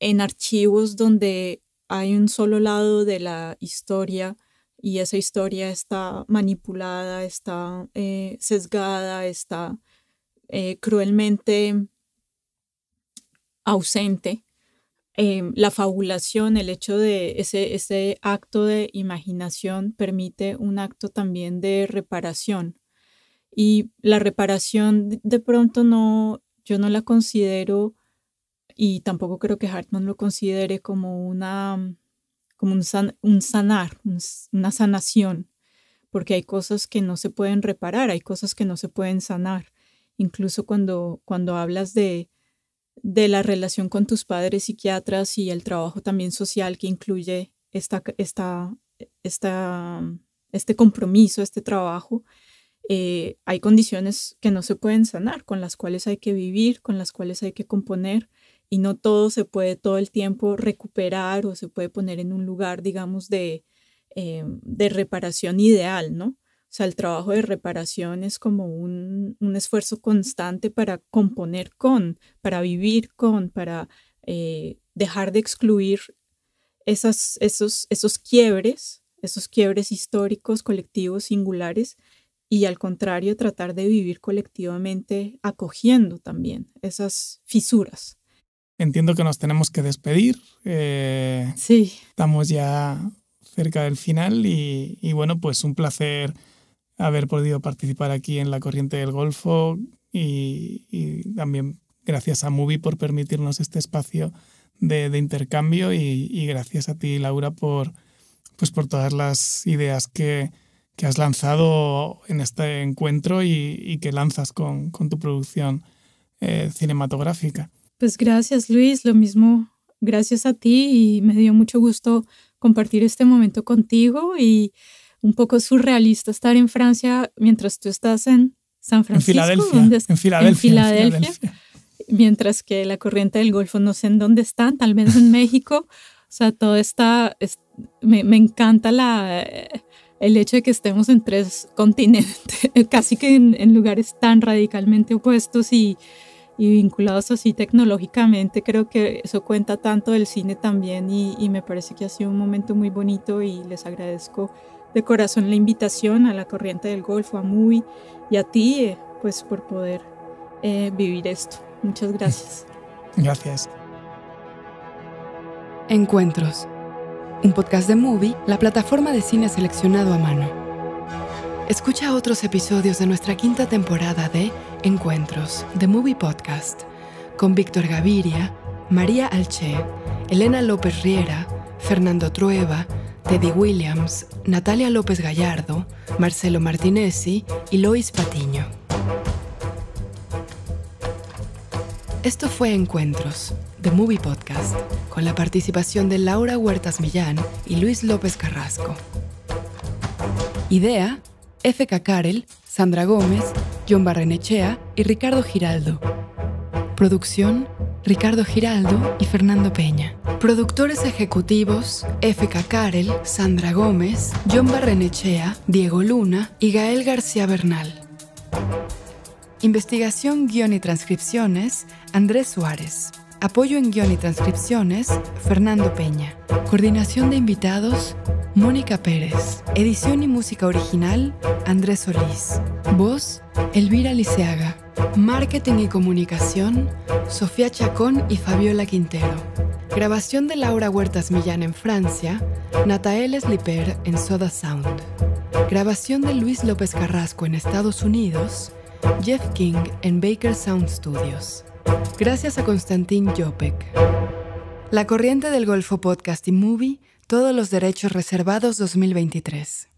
en archivos donde hay un solo lado de la historia y esa historia está manipulada, está eh, sesgada, está eh, cruelmente ausente. Em, la fabulación, el hecho de ese acto de imaginación permite un acto también de reparación y la reparación de pronto no, yo no la considero y tampoco creo que Hartman lo considere como una como un, sanar, una sanación, porque hay cosas que no se pueden reparar, hay cosas que no se pueden sanar. Incluso cuando, cuando hablas de, de la relación con tus padres psiquiatras y el trabajo también social que incluye esta, esta, esta, este compromiso, este trabajo, eh, hay condiciones que no se pueden sanar, con las cuales hay que vivir, con las cuales hay que componer y no todo se puede todo el tiempo recuperar o se puede poner en un lugar, digamos, de, eh, reparación ideal, ¿no? O sea, el trabajo de reparación es como un, esfuerzo constante para componer con, para vivir con, para eh, dejar de excluir esos quiebres, esos quiebres históricos, colectivos, singulares, y al contrario tratar de vivir colectivamente acogiendo también esas fisuras. Entiendo que nos tenemos que despedir. Eh, sí. Estamos ya cerca del final y, bueno, pues un placer haber podido participar aquí en La Corriente del Golfo y, también gracias a MUBI por permitirnos este espacio de, intercambio y, gracias a ti, Laura, por, pues por todas las ideas que, que has lanzado en este encuentro y, y que lanzas con, con tu producción eh, cinematográfica. Pues gracias Luis, lo mismo gracias a ti y me dio mucho gusto compartir este momento contigo y un poco surrealista estar en Francia mientras tú estás en San Francisco. En Filadelfia. en, Filadelfia Mientras que la corriente del Golfo no sé en dónde está, tal vez en México. O sea, todo está, me, me, encanta la, el hecho de que estemos en tres continentes, casi que en, lugares tan radicalmente opuestos y, vinculados así tecnológicamente, creo que eso cuenta tanto del cine también y, me parece que ha sido un momento muy bonito y les agradezco de corazón la invitación a la Corriente del Golfo, a Muy y a ti, eh, pues por poder eh, vivir esto. Muchas gracias. Gracias. Encuentros un podcast de Movie, la plataforma de cine seleccionado a mano. Escucha otros episodios de nuestra quinta temporada de Encuentros, de Movie Podcast, con Víctor Gaviria, María Alche, Elena López Riera, Fernando Trueba, Teddy Williams, Natalia López Gallardo, Marcelo Martinez y Lois Patiño. Esto fue Encuentros, este movie Podcast, con la participación de Laura Huertas Millán y Luis López Carrasco. Idea, FK Karel, Sandra Gómez, John Barrenechea y Ricardo Giraldo. Producción, Ricardo Giraldo y Fernando Peña. Productores ejecutivos, FK Karel, Sandra Gómez, John Barrenechea, Diego Luna y Gael García Bernal. Investigación, guión y transcripciones, Andrés Suárez. Apoyo en guión y transcripciones, Fernando Peña. Coordinación de invitados, Mónica Pérez. Edición y música original, Andrés Solís. Voz, Elvira Liceaga. Marketing y comunicación, Sofía Chacón y Fabiola Quintero. Grabación de Laura Huertas Millán en Francia, Natael Sliper en Soda Sound. Grabación de Luis López Carrasco en Estados Unidos, Jeff King en Baker Sound Studios. Gracias a Constantín Jopek. La corriente del Golfo Podcast y Movie, todos los derechos reservados 2023.